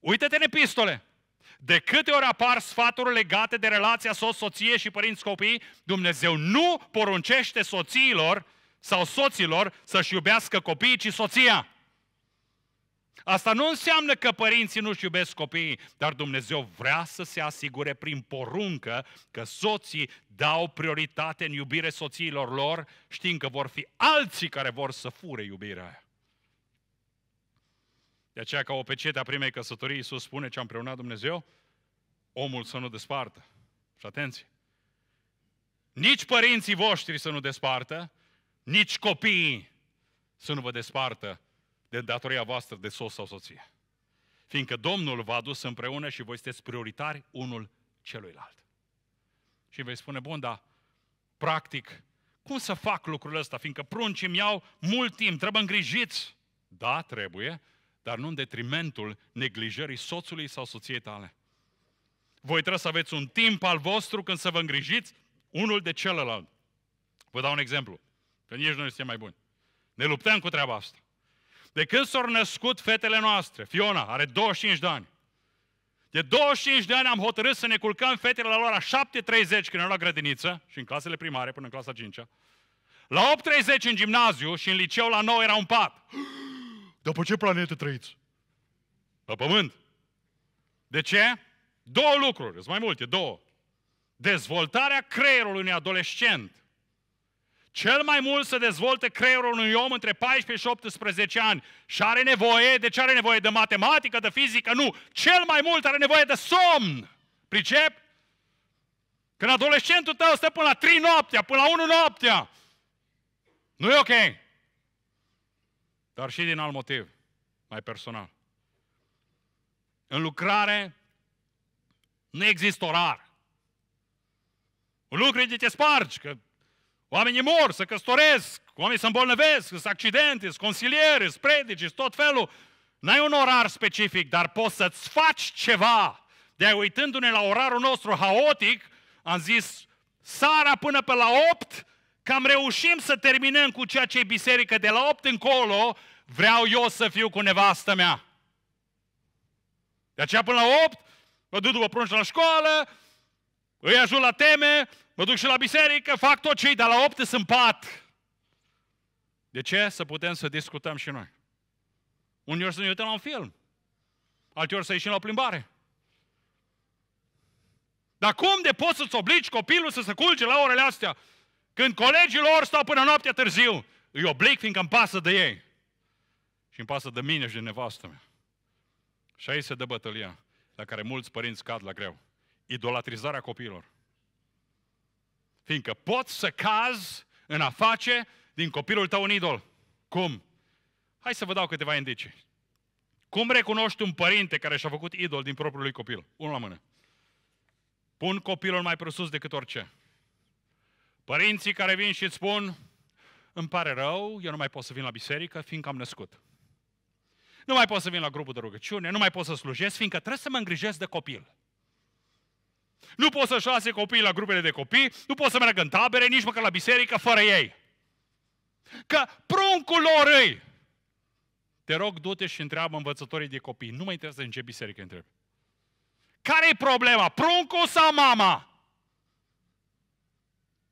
Uită-te în epistole. De câte ori apar sfaturi legate de relația soț-soție și părinți-copii, Dumnezeu nu poruncește soțiilor sau soților să-și iubească copiii, ci soția. Asta nu înseamnă că părinții nu-și iubesc copiii, dar Dumnezeu vrea să se asigure prin poruncă că soții dau prioritate în iubire soțiilor lor, știind că vor fi alții care vor să fure iubirea. De aceea, ca o pecete a primei căsătorii, Iisus spune ce a împreunat Dumnezeu, omul să nu despartă. Și atenție! Nici părinții voștri să nu despartă, nici copiii să nu vă despartă de datoria voastră de sos sau soție. Fiindcă Domnul v-a dus împreună și voi sunteți prioritari unul celuilalt. Și vei spune, bun, dar practic, cum să fac lucrul ăsta? Fiindcă pruncii mi iau mult timp, trebuie îngrijiți. Da, trebuie, dar nu în detrimentul neglijării soțului sau soției tale. Voi trebuie să aveți un timp al vostru când să vă îngrijiți unul de celălalt. Vă dau un exemplu, că nici noi suntem mai buni. Ne luptăm cu treaba asta. De când s-au născut fetele noastre, Fiona are 25 de ani. De 25 de ani am hotărât să ne culcăm fetele la ora 7.30 când erau la grădiniță și în clasele primare până în clasa 5 La 8.30 în gimnaziu și în liceu la 9 era un pat. Dar pe ce planetă trăiți? La Pământ. De ce? Două lucruri, sunt mai multe, două. Dezvoltarea creierului unui adolescent. Cel mai mult se dezvoltă creierul unui om între 14 și 18 ani și are nevoie, de ce are nevoie? De matematică, de fizică? Nu. Cel mai mult are nevoie de somn. Pricep? Când adolescentul tău stă până la 3 noaptea, până la 1 noaptea, nu e ok dar și din alt motiv, mai personal. În lucrare nu există orar. Lucrezi de te spargi, că oamenii mor, se căstoresc, oamenii se îmbolnăvesc, sunt accidente, sunt consiliere, sunt predici, sunt tot felul. N-ai un orar specific, dar poți să-ți faci ceva. de uitându-ne la orarul nostru haotic, am zis, sara până pe la 8, cam reușim să terminăm cu ceea ce e biserică de la 8 încolo, vreau eu să fiu cu nevastă mea. De aceea până la 8, mă duc după prunci la școală, îi ajut la teme, mă duc și la biserică, fac tot ce dar la 8 sunt pat. De ce? Să putem să discutăm și noi. ori să ne uităm la un film, alții ori să ieșim la o plimbare. Dar cum de poți să-ți obligi copilul să se culce la orele astea? Când colegii lor stau până noaptea târziu, îi oblig fiindcă îmi pasă de ei îmi pasă de mine și de nevastă mea. Și aici se dă bătălia la care mulți părinți cad la greu. Idolatrizarea copiilor. Fiindcă poți să caz în a face din copilul tău un idol. Cum? Hai să vă dau câteva indicii. Cum recunoști un părinte care și-a făcut idol din propriul lui copil? Unul la mână. Pun copilul mai presus decât orice. Părinții care vin și îți spun, îmi pare rău, eu nu mai pot să vin la biserică, fiindcă am născut. Nu mai pot să vin la grupul de rugăciune, nu mai pot să slujesc, fiindcă trebuie să mă îngrijesc de copil. Nu pot să lase copii la grupele de copii, nu pot să merg în tabere, nici măcar la biserică, fără ei. Că pruncul lor îi. Te rog, du-te și întreabă învățătorii de copii. Nu mă interesează în ce biserică întreb. care e problema? Pruncul sau mama?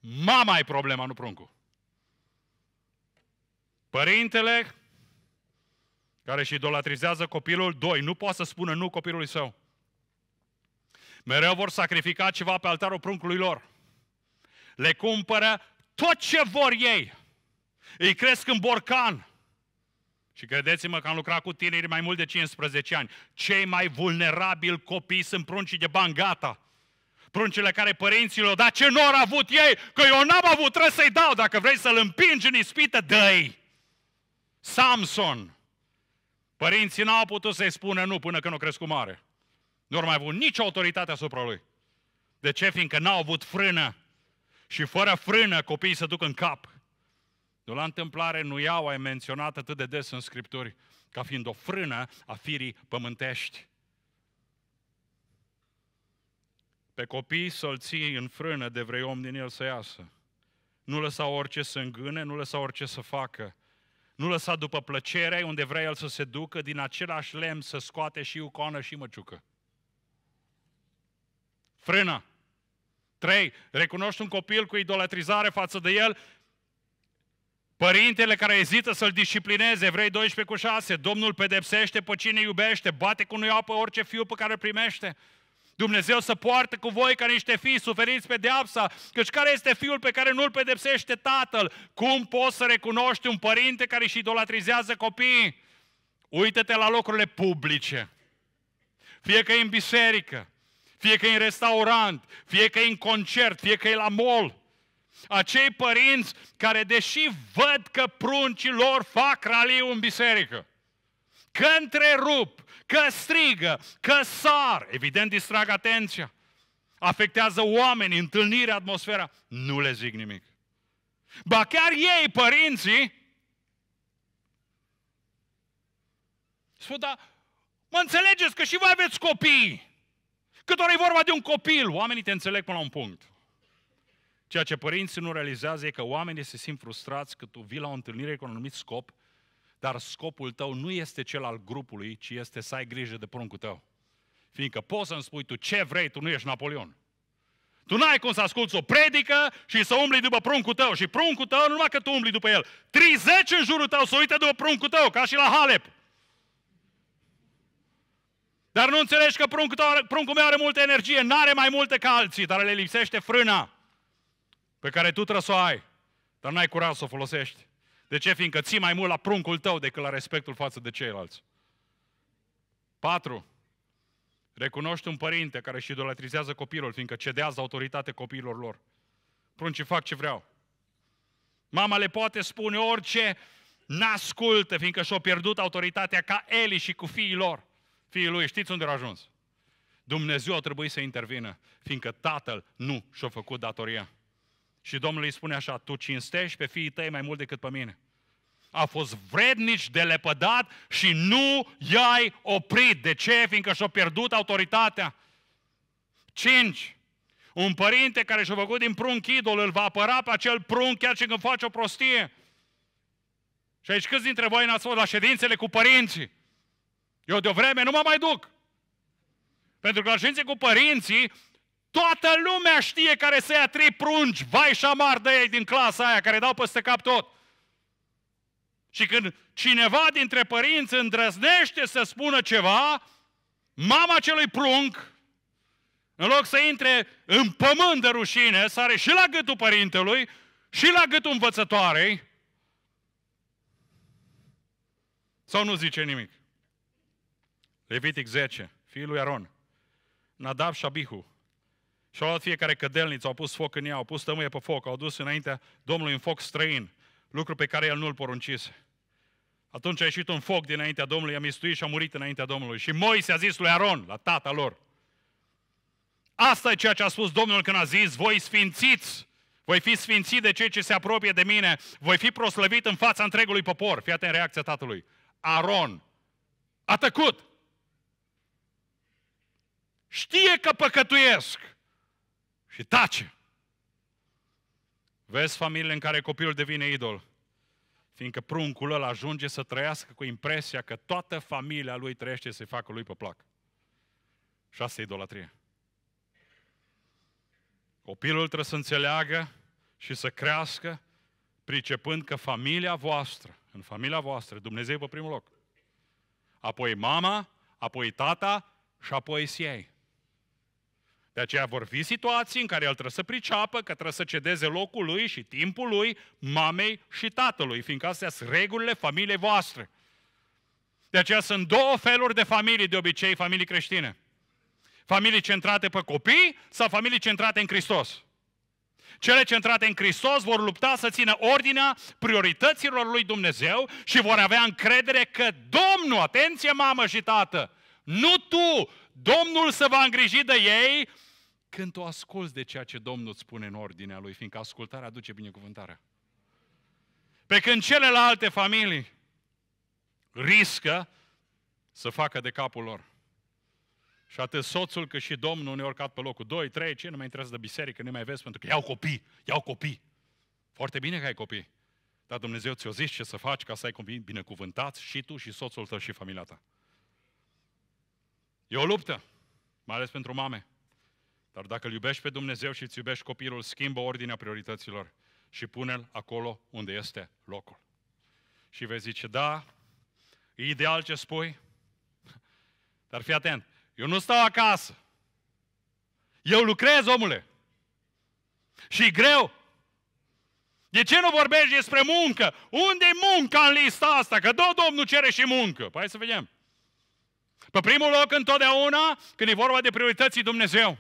Mama e problema, nu pruncul. Părintele care își idolatrizează copilul, doi, nu poate să spună nu copilului său. Mereu vor sacrifica ceva pe altarul pruncului lor. Le cumpără tot ce vor ei. Îi cresc în borcan. Și credeți-mă că am lucrat cu tineri mai mult de 15 ani. Cei mai vulnerabili copii sunt pruncii de bani, gata. Pruncile care părinților, dar ce nor au avut ei? Că eu n-am avut, trebuie să-i dau. Dacă vrei să-l împingi în ispită, dă -i. Samson, Părinții n-au putut să-i spună nu până când o crescut mare. Nu au mai avut nicio autoritate asupra lui. De ce? Fiindcă n-au avut frână. Și fără frână copiii se duc în cap. De la întâmplare, nu iau, ai menționat atât de des în Scripturi ca fiind o frână a firii pământești. Pe copii să-l ții în frână de vrei om din el să iasă. Nu lăsa orice să îngâne, nu lăsa orice să facă nu lăsa după plăcere unde vrea el să se ducă, din același lemn să scoate și iucoană și măciucă. Frână. Trei. Recunoști un copil cu idolatrizare față de el, Părintele care ezită să-l disciplineze, Evrei 12 cu 6, Domnul pedepsește pe cine iubește, bate cu nu apă orice fiu pe care îl primește. Dumnezeu să poartă cu voi ca niște fii suferiți pe deapsa, căci care este fiul pe care nu-l pedepsește tatăl? Cum poți să recunoști un părinte care își idolatrizează copiii? Uită-te la locurile publice. Fie că e în biserică, fie că e în restaurant, fie că e în concert, fie că e la mall. Acei părinți care, deși văd că pruncii lor fac raliu în biserică, că întrerup că strigă, că sar. Evident, distrag atenția. Afectează oamenii, întâlnirea, atmosfera. Nu le zic nimic. Ba chiar ei, părinții, spun, da, mă înțelegeți că și voi aveți copii. Cât ori e vorba de un copil, oamenii te înțeleg până la un punct. Ceea ce părinții nu realizează e că oamenii se simt frustrați că tu vii la o întâlnire cu un anumit scop dar scopul tău nu este cel al grupului, ci este să ai grijă de pruncul tău. Fiindcă poți să-mi spui tu ce vrei, tu nu ești Napoleon. Tu n-ai cum să asculți o predică și să umbli după pruncul tău. Și pruncul tău, nu numai că tu umbli după el, 30 în jurul tău să uite după pruncul tău, ca și la Halep. Dar nu înțelegi că pruncul, tău, pruncul meu are multă energie, nu are mai multe ca alții, dar le lipsește frâna pe care tu trebuie să o ai, dar n-ai curaj să o folosești. De ce? Fiindcă ții mai mult la pruncul tău decât la respectul față de ceilalți. 4. Recunoști un părinte care își idolatrizează copilul, fiindcă cedează autoritate copiilor lor. Pruncii fac ce vreau. Mama le poate spune orice, n-ascultă, fiindcă și-au pierdut autoritatea ca Eli și cu fiii lor. Fiii lui, știți unde au ajuns? Dumnezeu a trebuit să intervină, fiindcă tatăl nu și-a făcut datoria. Și Domnul îi spune așa, tu cinstești pe fiii tăi mai mult decât pe mine. A fost vrednici de lepădat și nu i-ai oprit. De ce? Fiindcă și-a pierdut autoritatea. Cinci. Un părinte care și-a făcut din prunc idol îl va apăra pe acel prunc chiar și când face o prostie. Și aici câți dintre voi n-ați fost la ședințele cu părinții? Eu de o vreme nu mă mai duc. Pentru că la ședințe cu părinții Toată lumea știe care să ia trei prunci, vai și amar de ei din clasa aia, care dau peste cap tot. Și când cineva dintre părinți îndrăznește să spună ceva, mama celui prunc, în loc să intre în pământ de rușine, sare și la gâtul părintelui, și la gâtul învățătoarei, sau nu zice nimic. Levitic 10, fiul lui Aron, Nadab și Abihu, și au luat fiecare cădelniță, au pus foc în ea, au pus tămâie pe foc, au dus înaintea Domnului un foc străin, lucru pe care el nu-l poruncise. Atunci a ieșit un foc dinaintea Domnului, a mistuit și a murit înaintea Domnului. Și Moise a zis lui Aron, la tata lor, Asta e ceea ce a spus Domnul când a zis, voi sfințiți, voi fi sfințiți de cei ce se apropie de mine, voi fi proslăvit în fața întregului popor. Fii atent în reacția tatălui. Aron a tăcut. Știe că păcătuiesc și tace. Vezi familiile în care copilul devine idol, fiindcă pruncul ăla ajunge să trăiască cu impresia că toată familia lui trăiește să-i facă lui pe plac. Și asta e idolatrie. Copilul trebuie să înțeleagă și să crească pricepând că familia voastră, în familia voastră, Dumnezeu pe primul loc. Apoi mama, apoi tata și apoi ei. De aceea vor fi situații în care el trebuie să priceapă, că trebuie să cedeze locul lui și timpul lui, mamei și tatălui, fiindcă astea sunt regulile familiei voastre. De aceea sunt două feluri de familii, de obicei, familii creștine. Familii centrate pe copii sau familii centrate în Hristos. Cele centrate în Hristos vor lupta să țină ordinea priorităților lui Dumnezeu și vor avea încredere că Domnul, atenție mamă și tată, nu tu, Domnul se va îngriji de ei când o asculți de ceea ce Domnul îți spune în ordinea lui, fiindcă ascultarea aduce binecuvântarea. Pe când celelalte familii riscă să facă de capul lor. Și atât soțul cât și domnul uneori urcat pe locul 2, 3, ce nu mai interesează de biserică, nu mai vezi pentru că iau copii, iau copii. Foarte bine că ai copii. Dar Dumnezeu ți-o zici ce să faci ca să ai copii binecuvântați și tu și soțul tău și familia ta. E o luptă, mai ales pentru mame. Dar dacă îl iubești pe Dumnezeu și îți iubești copilul, schimbă ordinea priorităților și pune-l acolo unde este locul. Și vei zice, da, e ideal ce spui, dar fii atent, eu nu stau acasă. Eu lucrez, omule. Și greu. De ce nu vorbești despre muncă? unde e munca în lista asta? Că tot Domnul cere și muncă. Păi să vedem. Pe primul loc, întotdeauna, când e vorba de priorității Dumnezeu.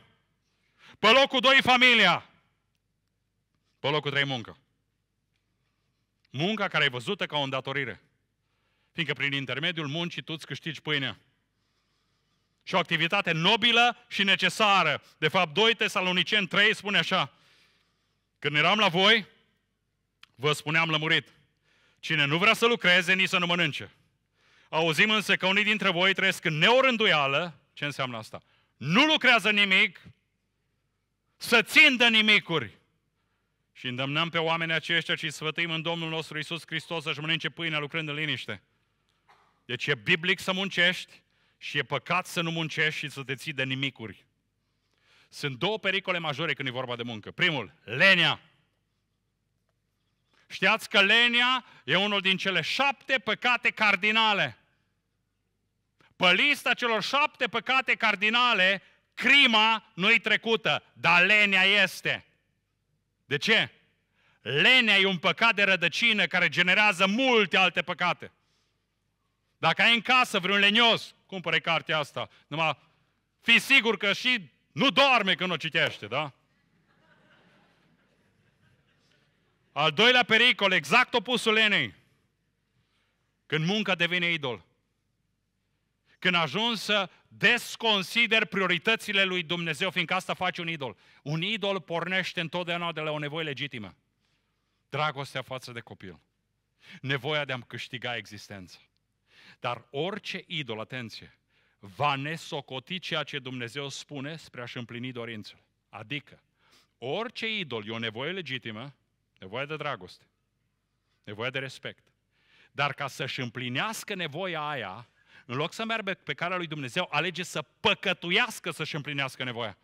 Pe locul 2, familia. Pe locul 3, muncă. Munca care e văzută ca o îndatorire. Fiindcă prin intermediul muncii tu îți câștigi pâinea. Și o activitate nobilă și necesară. De fapt, 2 Tesalonicen 3 spune așa. Când eram la voi, vă spuneam lămurit. Cine nu vrea să lucreze, nici să nu mănânce. Auzim însă că unii dintre voi trăiesc în neorânduială. Ce înseamnă asta? Nu lucrează nimic să țin de nimicuri. Și îndemnăm pe oamenii aceștia și sfătuim în Domnul nostru Isus Hristos să-și mănânce pâinea lucrând în liniște. Deci e biblic să muncești și e păcat să nu muncești și să te ții de nimicuri. Sunt două pericole majore când e vorba de muncă. Primul, lenea. Știați că lenea e unul din cele șapte păcate cardinale. Pe lista celor șapte păcate cardinale Crima nu-i trecută, dar lenea este. De ce? Lenea e un păcat de rădăcină care generează multe alte păcate. Dacă ai în casă vreun lenios, cumpără cartea asta. Numai fi sigur că și nu doarme când o citește, da? Al doilea pericol, exact opusul lenei. Când munca devine idol când ajungi să desconsider prioritățile lui Dumnezeu, fiindcă asta face un idol. Un idol pornește întotdeauna de la o nevoie legitimă. Dragostea față de copil. Nevoia de a-mi câștiga existența. Dar orice idol, atenție, va nesocoti ceea ce Dumnezeu spune spre a-și împlini dorințele. Adică, orice idol e o nevoie legitimă, nevoie de dragoste, nevoie de respect. Dar ca să-și împlinească nevoia aia, în loc să meargă pe calea lui Dumnezeu, alege să păcătuiască să-și împlinească nevoia.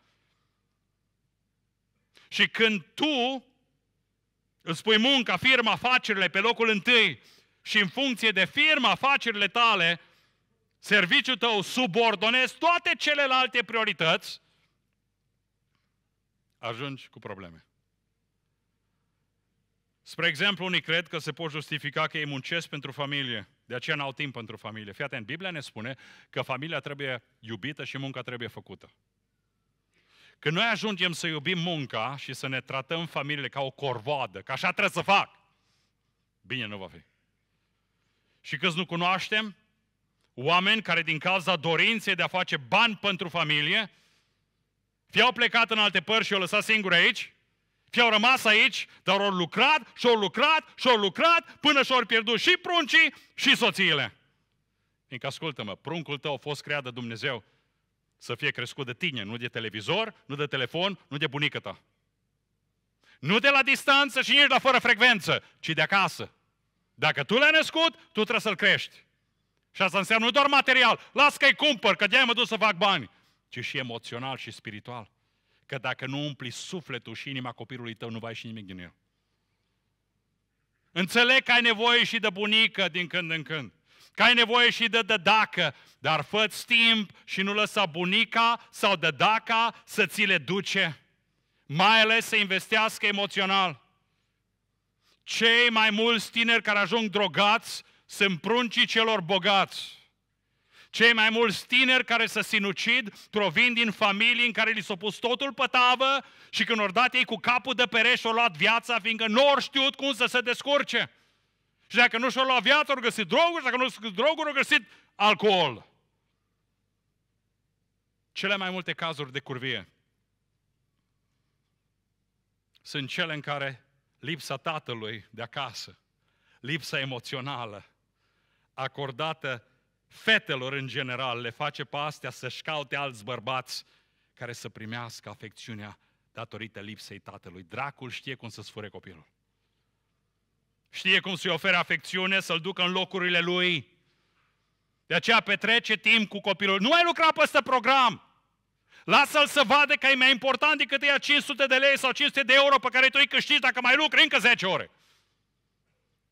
Și când tu îți pui munca, firma, afacerile pe locul întâi și în funcție de firma, afacerile tale, serviciul tău, subordonezi toate celelalte priorități, ajungi cu probleme. Spre exemplu, unii cred că se pot justifica că ei muncesc pentru familie. De aceea n-au timp pentru familie. Fii atent, Biblia ne spune că familia trebuie iubită și munca trebuie făcută. Când noi ajungem să iubim munca și să ne tratăm familiile ca o corvoadă, că așa trebuie să fac, bine nu va fi. Și câți nu cunoaștem oameni care din cauza dorinței de a face bani pentru familie, fie au plecat în alte părți și o lăsat singur aici, și au rămas aici, dar au lucrat și au lucrat și au lucrat până și-au pierdut și pruncii și soțiile. Fiindcă ascultă-mă, pruncul tău a fost creat de Dumnezeu să fie crescut de tine, nu de televizor, nu de telefon, nu de bunică ta. Nu de la distanță și nici la fără frecvență, ci de acasă. Dacă tu l-ai născut, tu trebuie să-l crești. Și asta înseamnă nu doar material, las că-i cumpăr, că de-aia mă duc să fac bani, ci și emoțional și spiritual. Că dacă nu umpli sufletul și inima copilului tău, nu va ieși nimic din el. Înțeleg că ai nevoie și de bunică din când în când. Că ai nevoie și de dădacă, dar fă timp și nu lăsa bunica sau dădaca să ți le duce. Mai ales să investească emoțional. Cei mai mulți tineri care ajung drogați sunt pruncii celor bogați. Cei mai mulți tineri care se sinucid provin din familii în care li s-a pus totul pe tavă și când ori dat ei cu capul de pereș și-au luat viața, fiindcă nu ori știut cum să se descurce. Și dacă nu și-au luat viața, au găsit droguri, și dacă nu sunt droguri, au găsit alcool. Cele mai multe cazuri de curvie sunt cele în care lipsa tatălui de acasă, lipsa emoțională, acordată fetelor în general, le face pe astea să-și caute alți bărbați care să primească afecțiunea datorită lipsei tatălui. Dracul știe cum să-ți fure copilul. Știe cum să-i ofere afecțiune, să-l ducă în locurile lui. De aceea petrece timp cu copilul. Nu ai lucra pe ăsta program! Lasă-l să vadă că e mai important decât ea 500 de lei sau 500 de euro pe care tu îi câștigi dacă mai lucri încă 10 ore.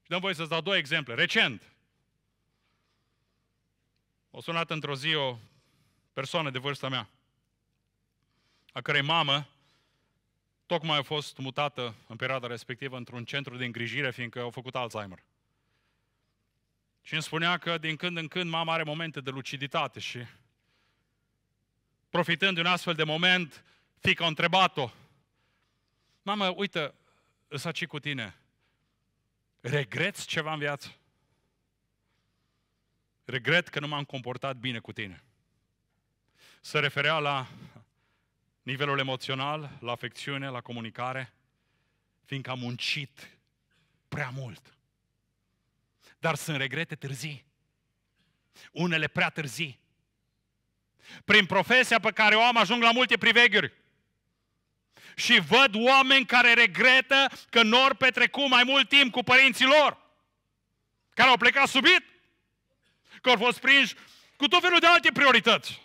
Și dăm voi să-ți dau două exemple. Recent, o sunat într-o zi o persoană de vârsta mea, a cărei mamă tocmai a fost mutată în perioada respectivă într-un centru de îngrijire, fiindcă au făcut Alzheimer. Și îmi spunea că din când în când mama are momente de luciditate și profitând de un astfel de moment, fica a întrebat-o, Mamă, uite, să cu tine, regreți ceva în viață? regret că nu m-am comportat bine cu tine. Se referea la nivelul emoțional, la afecțiune, la comunicare, fiindcă am muncit prea mult. Dar sunt regrete târzii. Unele prea târzii. Prin profesia pe care o am, ajung la multe priveghiuri. Și văd oameni care regretă că nu au petrecut mai mult timp cu părinții lor, care au plecat subit că au fost prinși cu tot felul de alte priorități.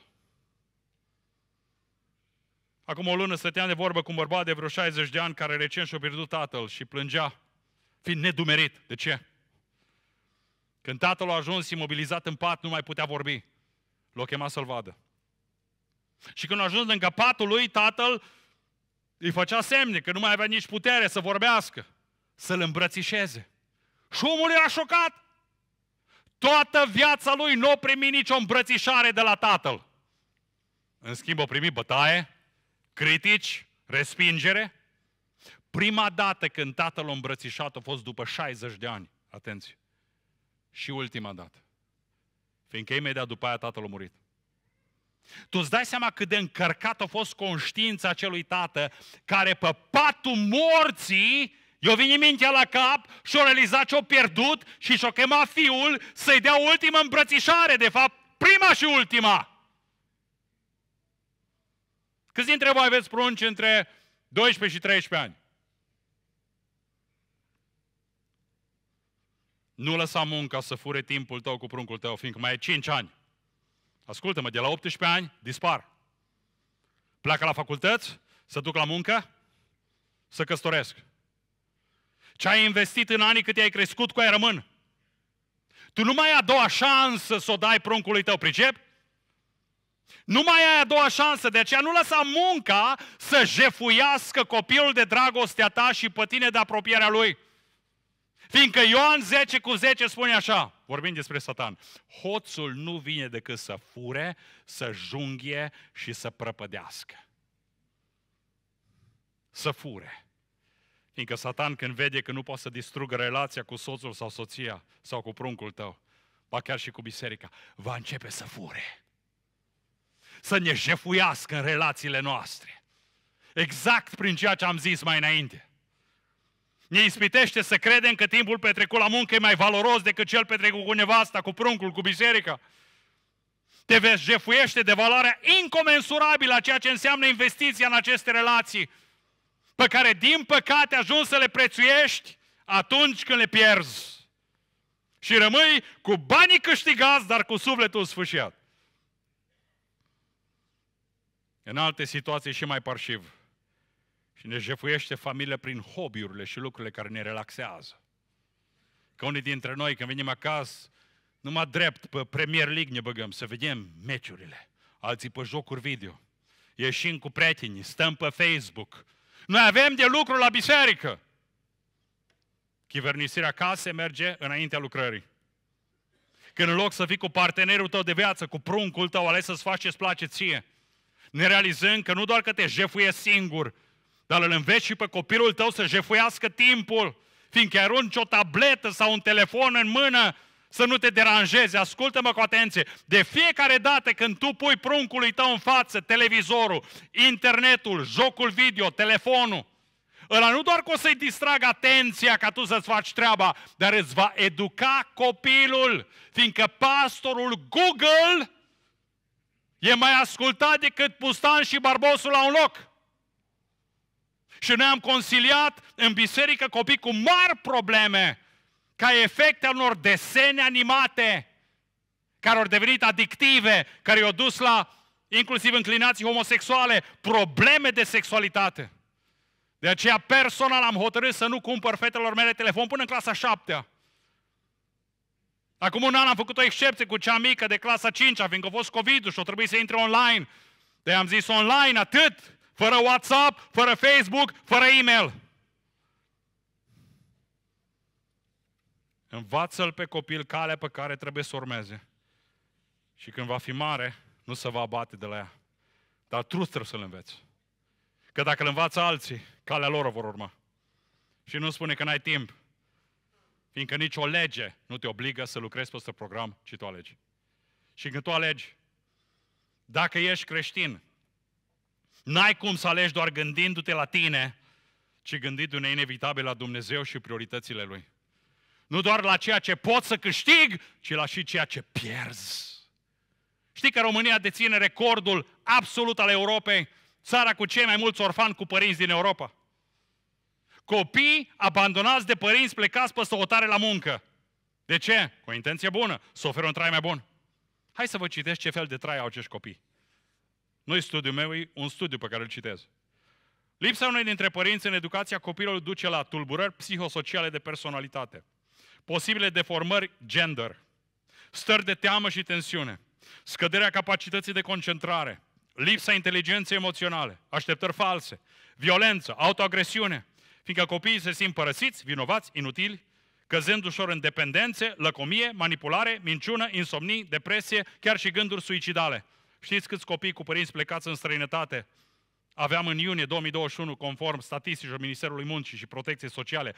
Acum o lună stăteam de vorbă cu un bărbat de vreo 60 de ani care recent și-a pierdut tatăl și plângea, fiind nedumerit. De ce? Când tatăl a ajuns imobilizat în pat, nu mai putea vorbi. L-a chemat să-l vadă. Și când a ajuns lângă patul lui, tatăl îi făcea semne că nu mai avea nici putere să vorbească, să-l îmbrățișeze. Și omul era șocat. Toată viața lui nu o primi nicio îmbrățișare de la tatăl. În schimb, o primi bătaie, critici, respingere. Prima dată când tatăl a îmbrățișat a fost după 60 de ani. Atenție! Și ultima dată. Fiindcă imediat după aia tatăl a murit. Tu îți dai seama cât de încărcat a fost conștiința acelui tată care pe patul morții i o vine mintea la cap și o realizat ce o pierdut și și o chema fiul să-i dea ultima îmbrățișare, de fapt, prima și ultima. Câți dintre voi aveți prunci între 12 și 13 ani? Nu lăsa munca să fure timpul tău cu pruncul tău, fiindcă mai ai 5 ani. Ascultă-mă, de la 18 ani dispar. Pleacă la facultăți, să duc la muncă, să căstoresc. Ce ai investit în anii cât ai crescut, cu ai rămân. Tu nu mai ai a doua șansă să o dai pruncului tău, pricep? Nu mai ai a doua șansă, de aceea nu lăsa munca să jefuiască copilul de dragostea ta și pe tine de apropierea lui. Fiindcă Ioan 10 cu 10 spune așa, vorbim despre satan, hoțul nu vine decât să fure, să junghie și să prăpădească. Să fure. Fiindcă Satan când vede că nu poate să distrugă relația cu soțul sau soția sau cu pruncul tău, ba chiar și cu biserica, va începe să fure. Să ne jefuiască în relațiile noastre. Exact prin ceea ce am zis mai înainte. Ne ispitește să credem că timpul petrecut la muncă e mai valoros decât cel petrecut cu nevasta, cu pruncul, cu biserica. Te veți jefuiește de valoarea incomensurabilă a ceea ce înseamnă investiția în aceste relații pe care din păcate ajungi să le prețuiești atunci când le pierzi. Și rămâi cu banii câștigați, dar cu sufletul sfâșiat. În alte situații și mai parșiv. Și ne jefuiește familia prin hobby-urile și lucrurile care ne relaxează. Că unii dintre noi, când venim acasă, numai drept pe Premier League ne băgăm să vedem meciurile. Alții pe jocuri video. Ieșim cu prietenii, stăm pe Facebook, noi avem de lucru la biserică. Chivernisirea casei merge înaintea lucrării. Când în loc să fii cu partenerul tău de viață, cu pruncul tău, ales să-ți faci ce-ți place ție, ne realizăm că nu doar că te jefuie singur, dar îl înveți și pe copilul tău să jefuiască timpul, fiindcă arunci o tabletă sau un telefon în mână să nu te deranjeze, ascultă-mă cu atenție. De fiecare dată când tu pui pruncului tău în față televizorul, internetul, jocul video, telefonul, ăla nu doar că o să-i distragă atenția ca tu să-ți faci treaba, dar îți va educa copilul, fiindcă pastorul Google e mai ascultat decât Pustan și Barbosul la un loc. Și noi am consiliat în biserică copii cu mari probleme ca efect al unor desene animate care au devenit adictive, care i-au dus la inclusiv înclinații homosexuale, probleme de sexualitate. De aceea personal am hotărât să nu cumpăr fetelor mele telefon până în clasa 7 Acum un an am făcut o excepție cu cea mică de clasa 5 fiindcă a fost covid și o trebuie să intre online. de am zis online atât, fără WhatsApp, fără Facebook, fără e-mail. Învață-l pe copil calea pe care trebuie să urmeze. Și când va fi mare, nu se va abate de la ea. Dar tu trebuie să-l înveți. Că dacă îl învață alții, calea lor o vor urma. Și nu spune că n-ai timp. Fiindcă nicio lege nu te obligă să lucrezi pe program, ci tu alegi. Și când tu alegi, dacă ești creștin, n-ai cum să alegi doar gândindu-te la tine, ci gândindu-ne inevitabil la Dumnezeu și prioritățile Lui. Nu doar la ceea ce pot să câștig, ci la și ceea ce pierzi. Știi că România deține recordul absolut al Europei, țara cu cei mai mulți orfani cu părinți din Europa. Copii abandonați de părinți plecați pe o tare la muncă. De ce? Cu o intenție bună, să oferă un trai mai bun. Hai să vă citesc ce fel de trai au acești copii. nu e studiul meu, e un studiu pe care îl citez. Lipsa unei dintre părinți în educația copilului duce la tulburări psihosociale de personalitate – posibile deformări gender, stări de teamă și tensiune, scăderea capacității de concentrare, lipsa inteligenței emoționale, așteptări false, violență, autoagresiune, fiindcă copiii se simt părăsiți, vinovați, inutili, căzând ușor în dependențe, lăcomie, manipulare, minciună, insomnii, depresie, chiar și gânduri suicidale. Știți câți copii cu părinți plecați în străinătate aveam în iunie 2021, conform statisticilor Ministerului Muncii și Protecției Sociale,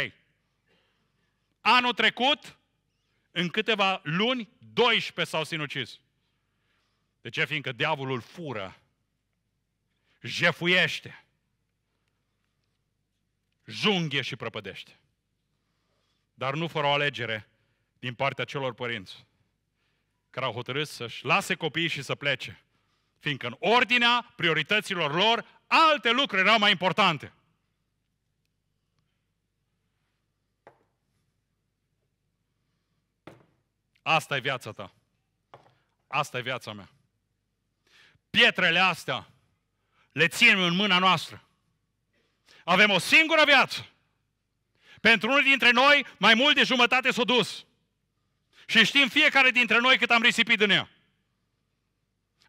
75.803. Anul trecut, în câteva luni, 12 s-au sinucis. De ce? Fiindcă diavolul fură, jefuiește, junghe și prăpădește. Dar nu fără o alegere din partea celor părinți care au hotărât să-și lase copiii și să plece Fiindcă în ordinea priorităților lor, alte lucruri erau mai importante. Asta e viața ta. Asta e viața mea. Pietrele astea le ținem în mâna noastră. Avem o singură viață. Pentru unul dintre noi, mai mult de jumătate s-a dus. Și știm fiecare dintre noi cât am risipit în ea.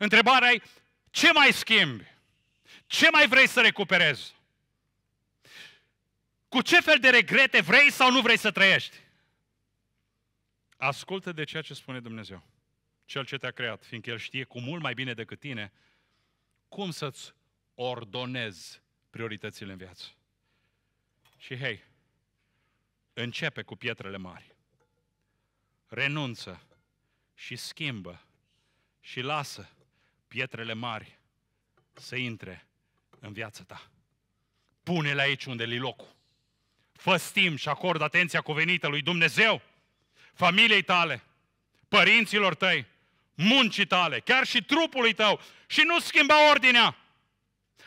Întrebarea e, ce mai schimbi? Ce mai vrei să recuperezi? Cu ce fel de regrete vrei sau nu vrei să trăiești? Ascultă de ceea ce spune Dumnezeu, Cel ce te-a creat, fiindcă El știe cu mult mai bine decât tine cum să-ți ordonezi prioritățile în viață. Și hei, începe cu pietrele mari. Renunță și schimbă și lasă pietrele mari să intre în viața ta. Pune-le aici unde li locul. Fă stim și acord atenția cuvenită lui Dumnezeu, familiei tale, părinților tăi, muncii tale, chiar și trupului tău și nu schimba ordinea.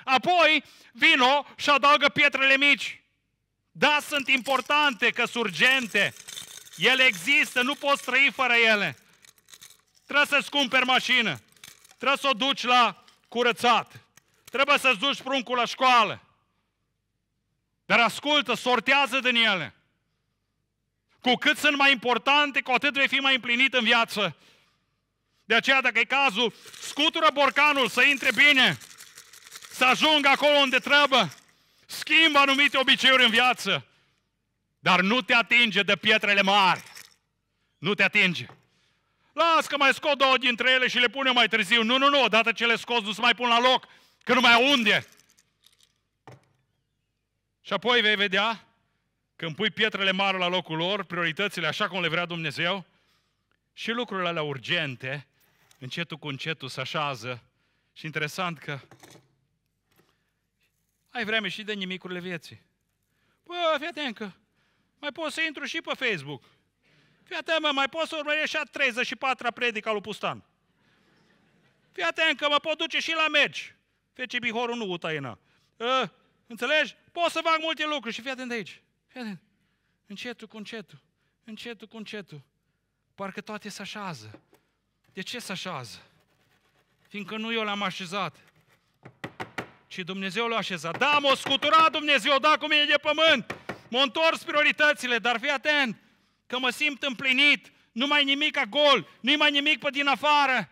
Apoi vino și adaugă pietrele mici. Da, sunt importante că urgente. Ele există, nu poți trăi fără ele. Trebuie să-ți cumperi mașină. Trebuie să o duci la curățat. Trebuie să-ți duci pruncul la școală. Dar ascultă, sortează din ele. Cu cât sunt mai importante, cu atât vei fi mai împlinit în viață. De aceea, dacă e cazul, scutură borcanul să intre bine, să ajungă acolo unde trebuie, schimbă anumite obiceiuri în viață, dar nu te atinge de pietrele mari. Nu te atinge. Las că mai scot două dintre ele și le pun eu mai târziu. Nu, nu, nu, odată ce le scos nu se mai pun la loc, că nu mai au unde. Și apoi vei vedea, când pui pietrele mari la locul lor, prioritățile așa cum le vrea Dumnezeu, și lucrurile alea urgente, încetul cu încetul se așează. Și interesant că ai vreme și de nimicurile vieții. Bă, fii atent că mai poți să intru și pe Facebook. Fii atent, mă, mai poți să urmărești și a 34-a predica lui Pustan. Fii atent că mă pot duce și la mergi. Fece Bihorul nu utaina. Uh, ă, înțelegi? Pot să fac multe lucruri și fii atent aici. Fii atent. Încetul cu încetul. Încetul cu încetul. Parcă toate se așează. De ce se așează? Fiindcă nu eu l-am așezat, ci Dumnezeu l-a așezat. Da, m-a scuturat Dumnezeu, da, cu mine de pământ. Mă întorc prioritățile, dar fii atent, că mă simt împlinit, nu mai nimic gol, nu mai nimic pe din afară.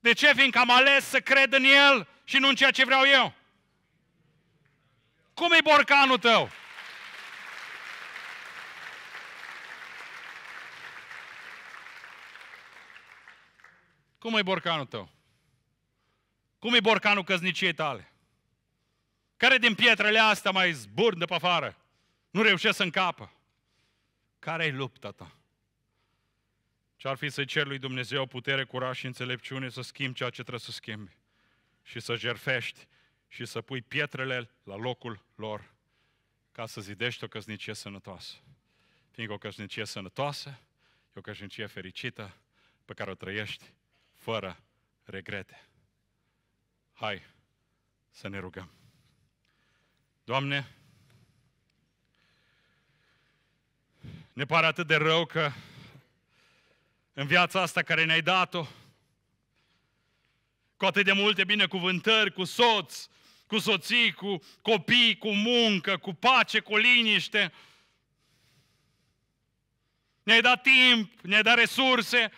De ce? Fiindcă am ales să cred în El și nu în ceea ce vreau eu. Cum e borcanul tău? Cum e borcanul tău? Cum e borcanul căzniciei tale? Care din pietrele astea mai zburnă pe afară? Nu reușesc să încapă care e lupta ta? Ce ar fi să cer lui Dumnezeu putere, curaj și înțelepciune să schimbi ceea ce trebuie să schimbi și să jerfești și să pui pietrele la locul lor ca să zidești o căsnicie sănătoasă. Fiindcă o căsnicie sănătoasă e o căsnicie fericită pe care o trăiești fără regrete. Hai să ne rugăm. Doamne, Ne pare atât de rău că în viața asta care ne-ai dat-o, cu atât de multe binecuvântări, cu soț, cu soții, cu copii, cu muncă, cu pace, cu liniște. Ne-ai dat timp, ne-ai dat resurse,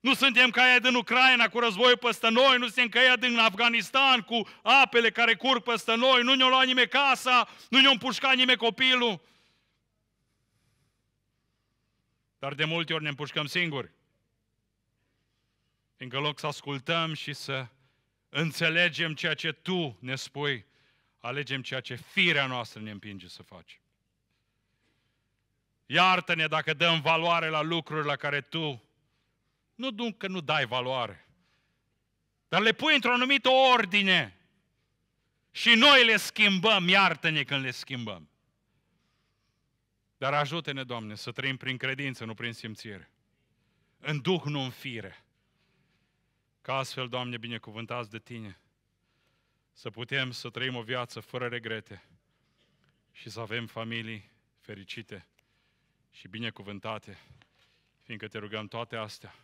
nu suntem ca ei din Ucraina cu războiul peste noi, nu suntem ca ei din Afganistan cu apele care curg peste noi, nu ne-a luat nimeni casa, nu ne-a împușcat nimeni copilul. Dar de multe ori ne împușcăm singuri. Fiindcă loc să ascultăm și să înțelegem ceea ce Tu ne spui, alegem ceea ce firea noastră ne împinge să facem. Iartă-ne dacă dăm valoare la lucruri la care Tu nu dum că nu dai valoare, dar le pui într-o anumită ordine și noi le schimbăm, iartă-ne când le schimbăm. Dar ajută-ne, Doamne, să trăim prin credință, nu prin simțire. În duh, nu în fire. Ca astfel, Doamne, binecuvântați de Tine, să putem să trăim o viață fără regrete și să avem familii fericite și binecuvântate, fiindcă te rugăm toate astea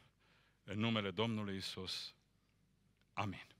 în numele Domnului Isus. Amin.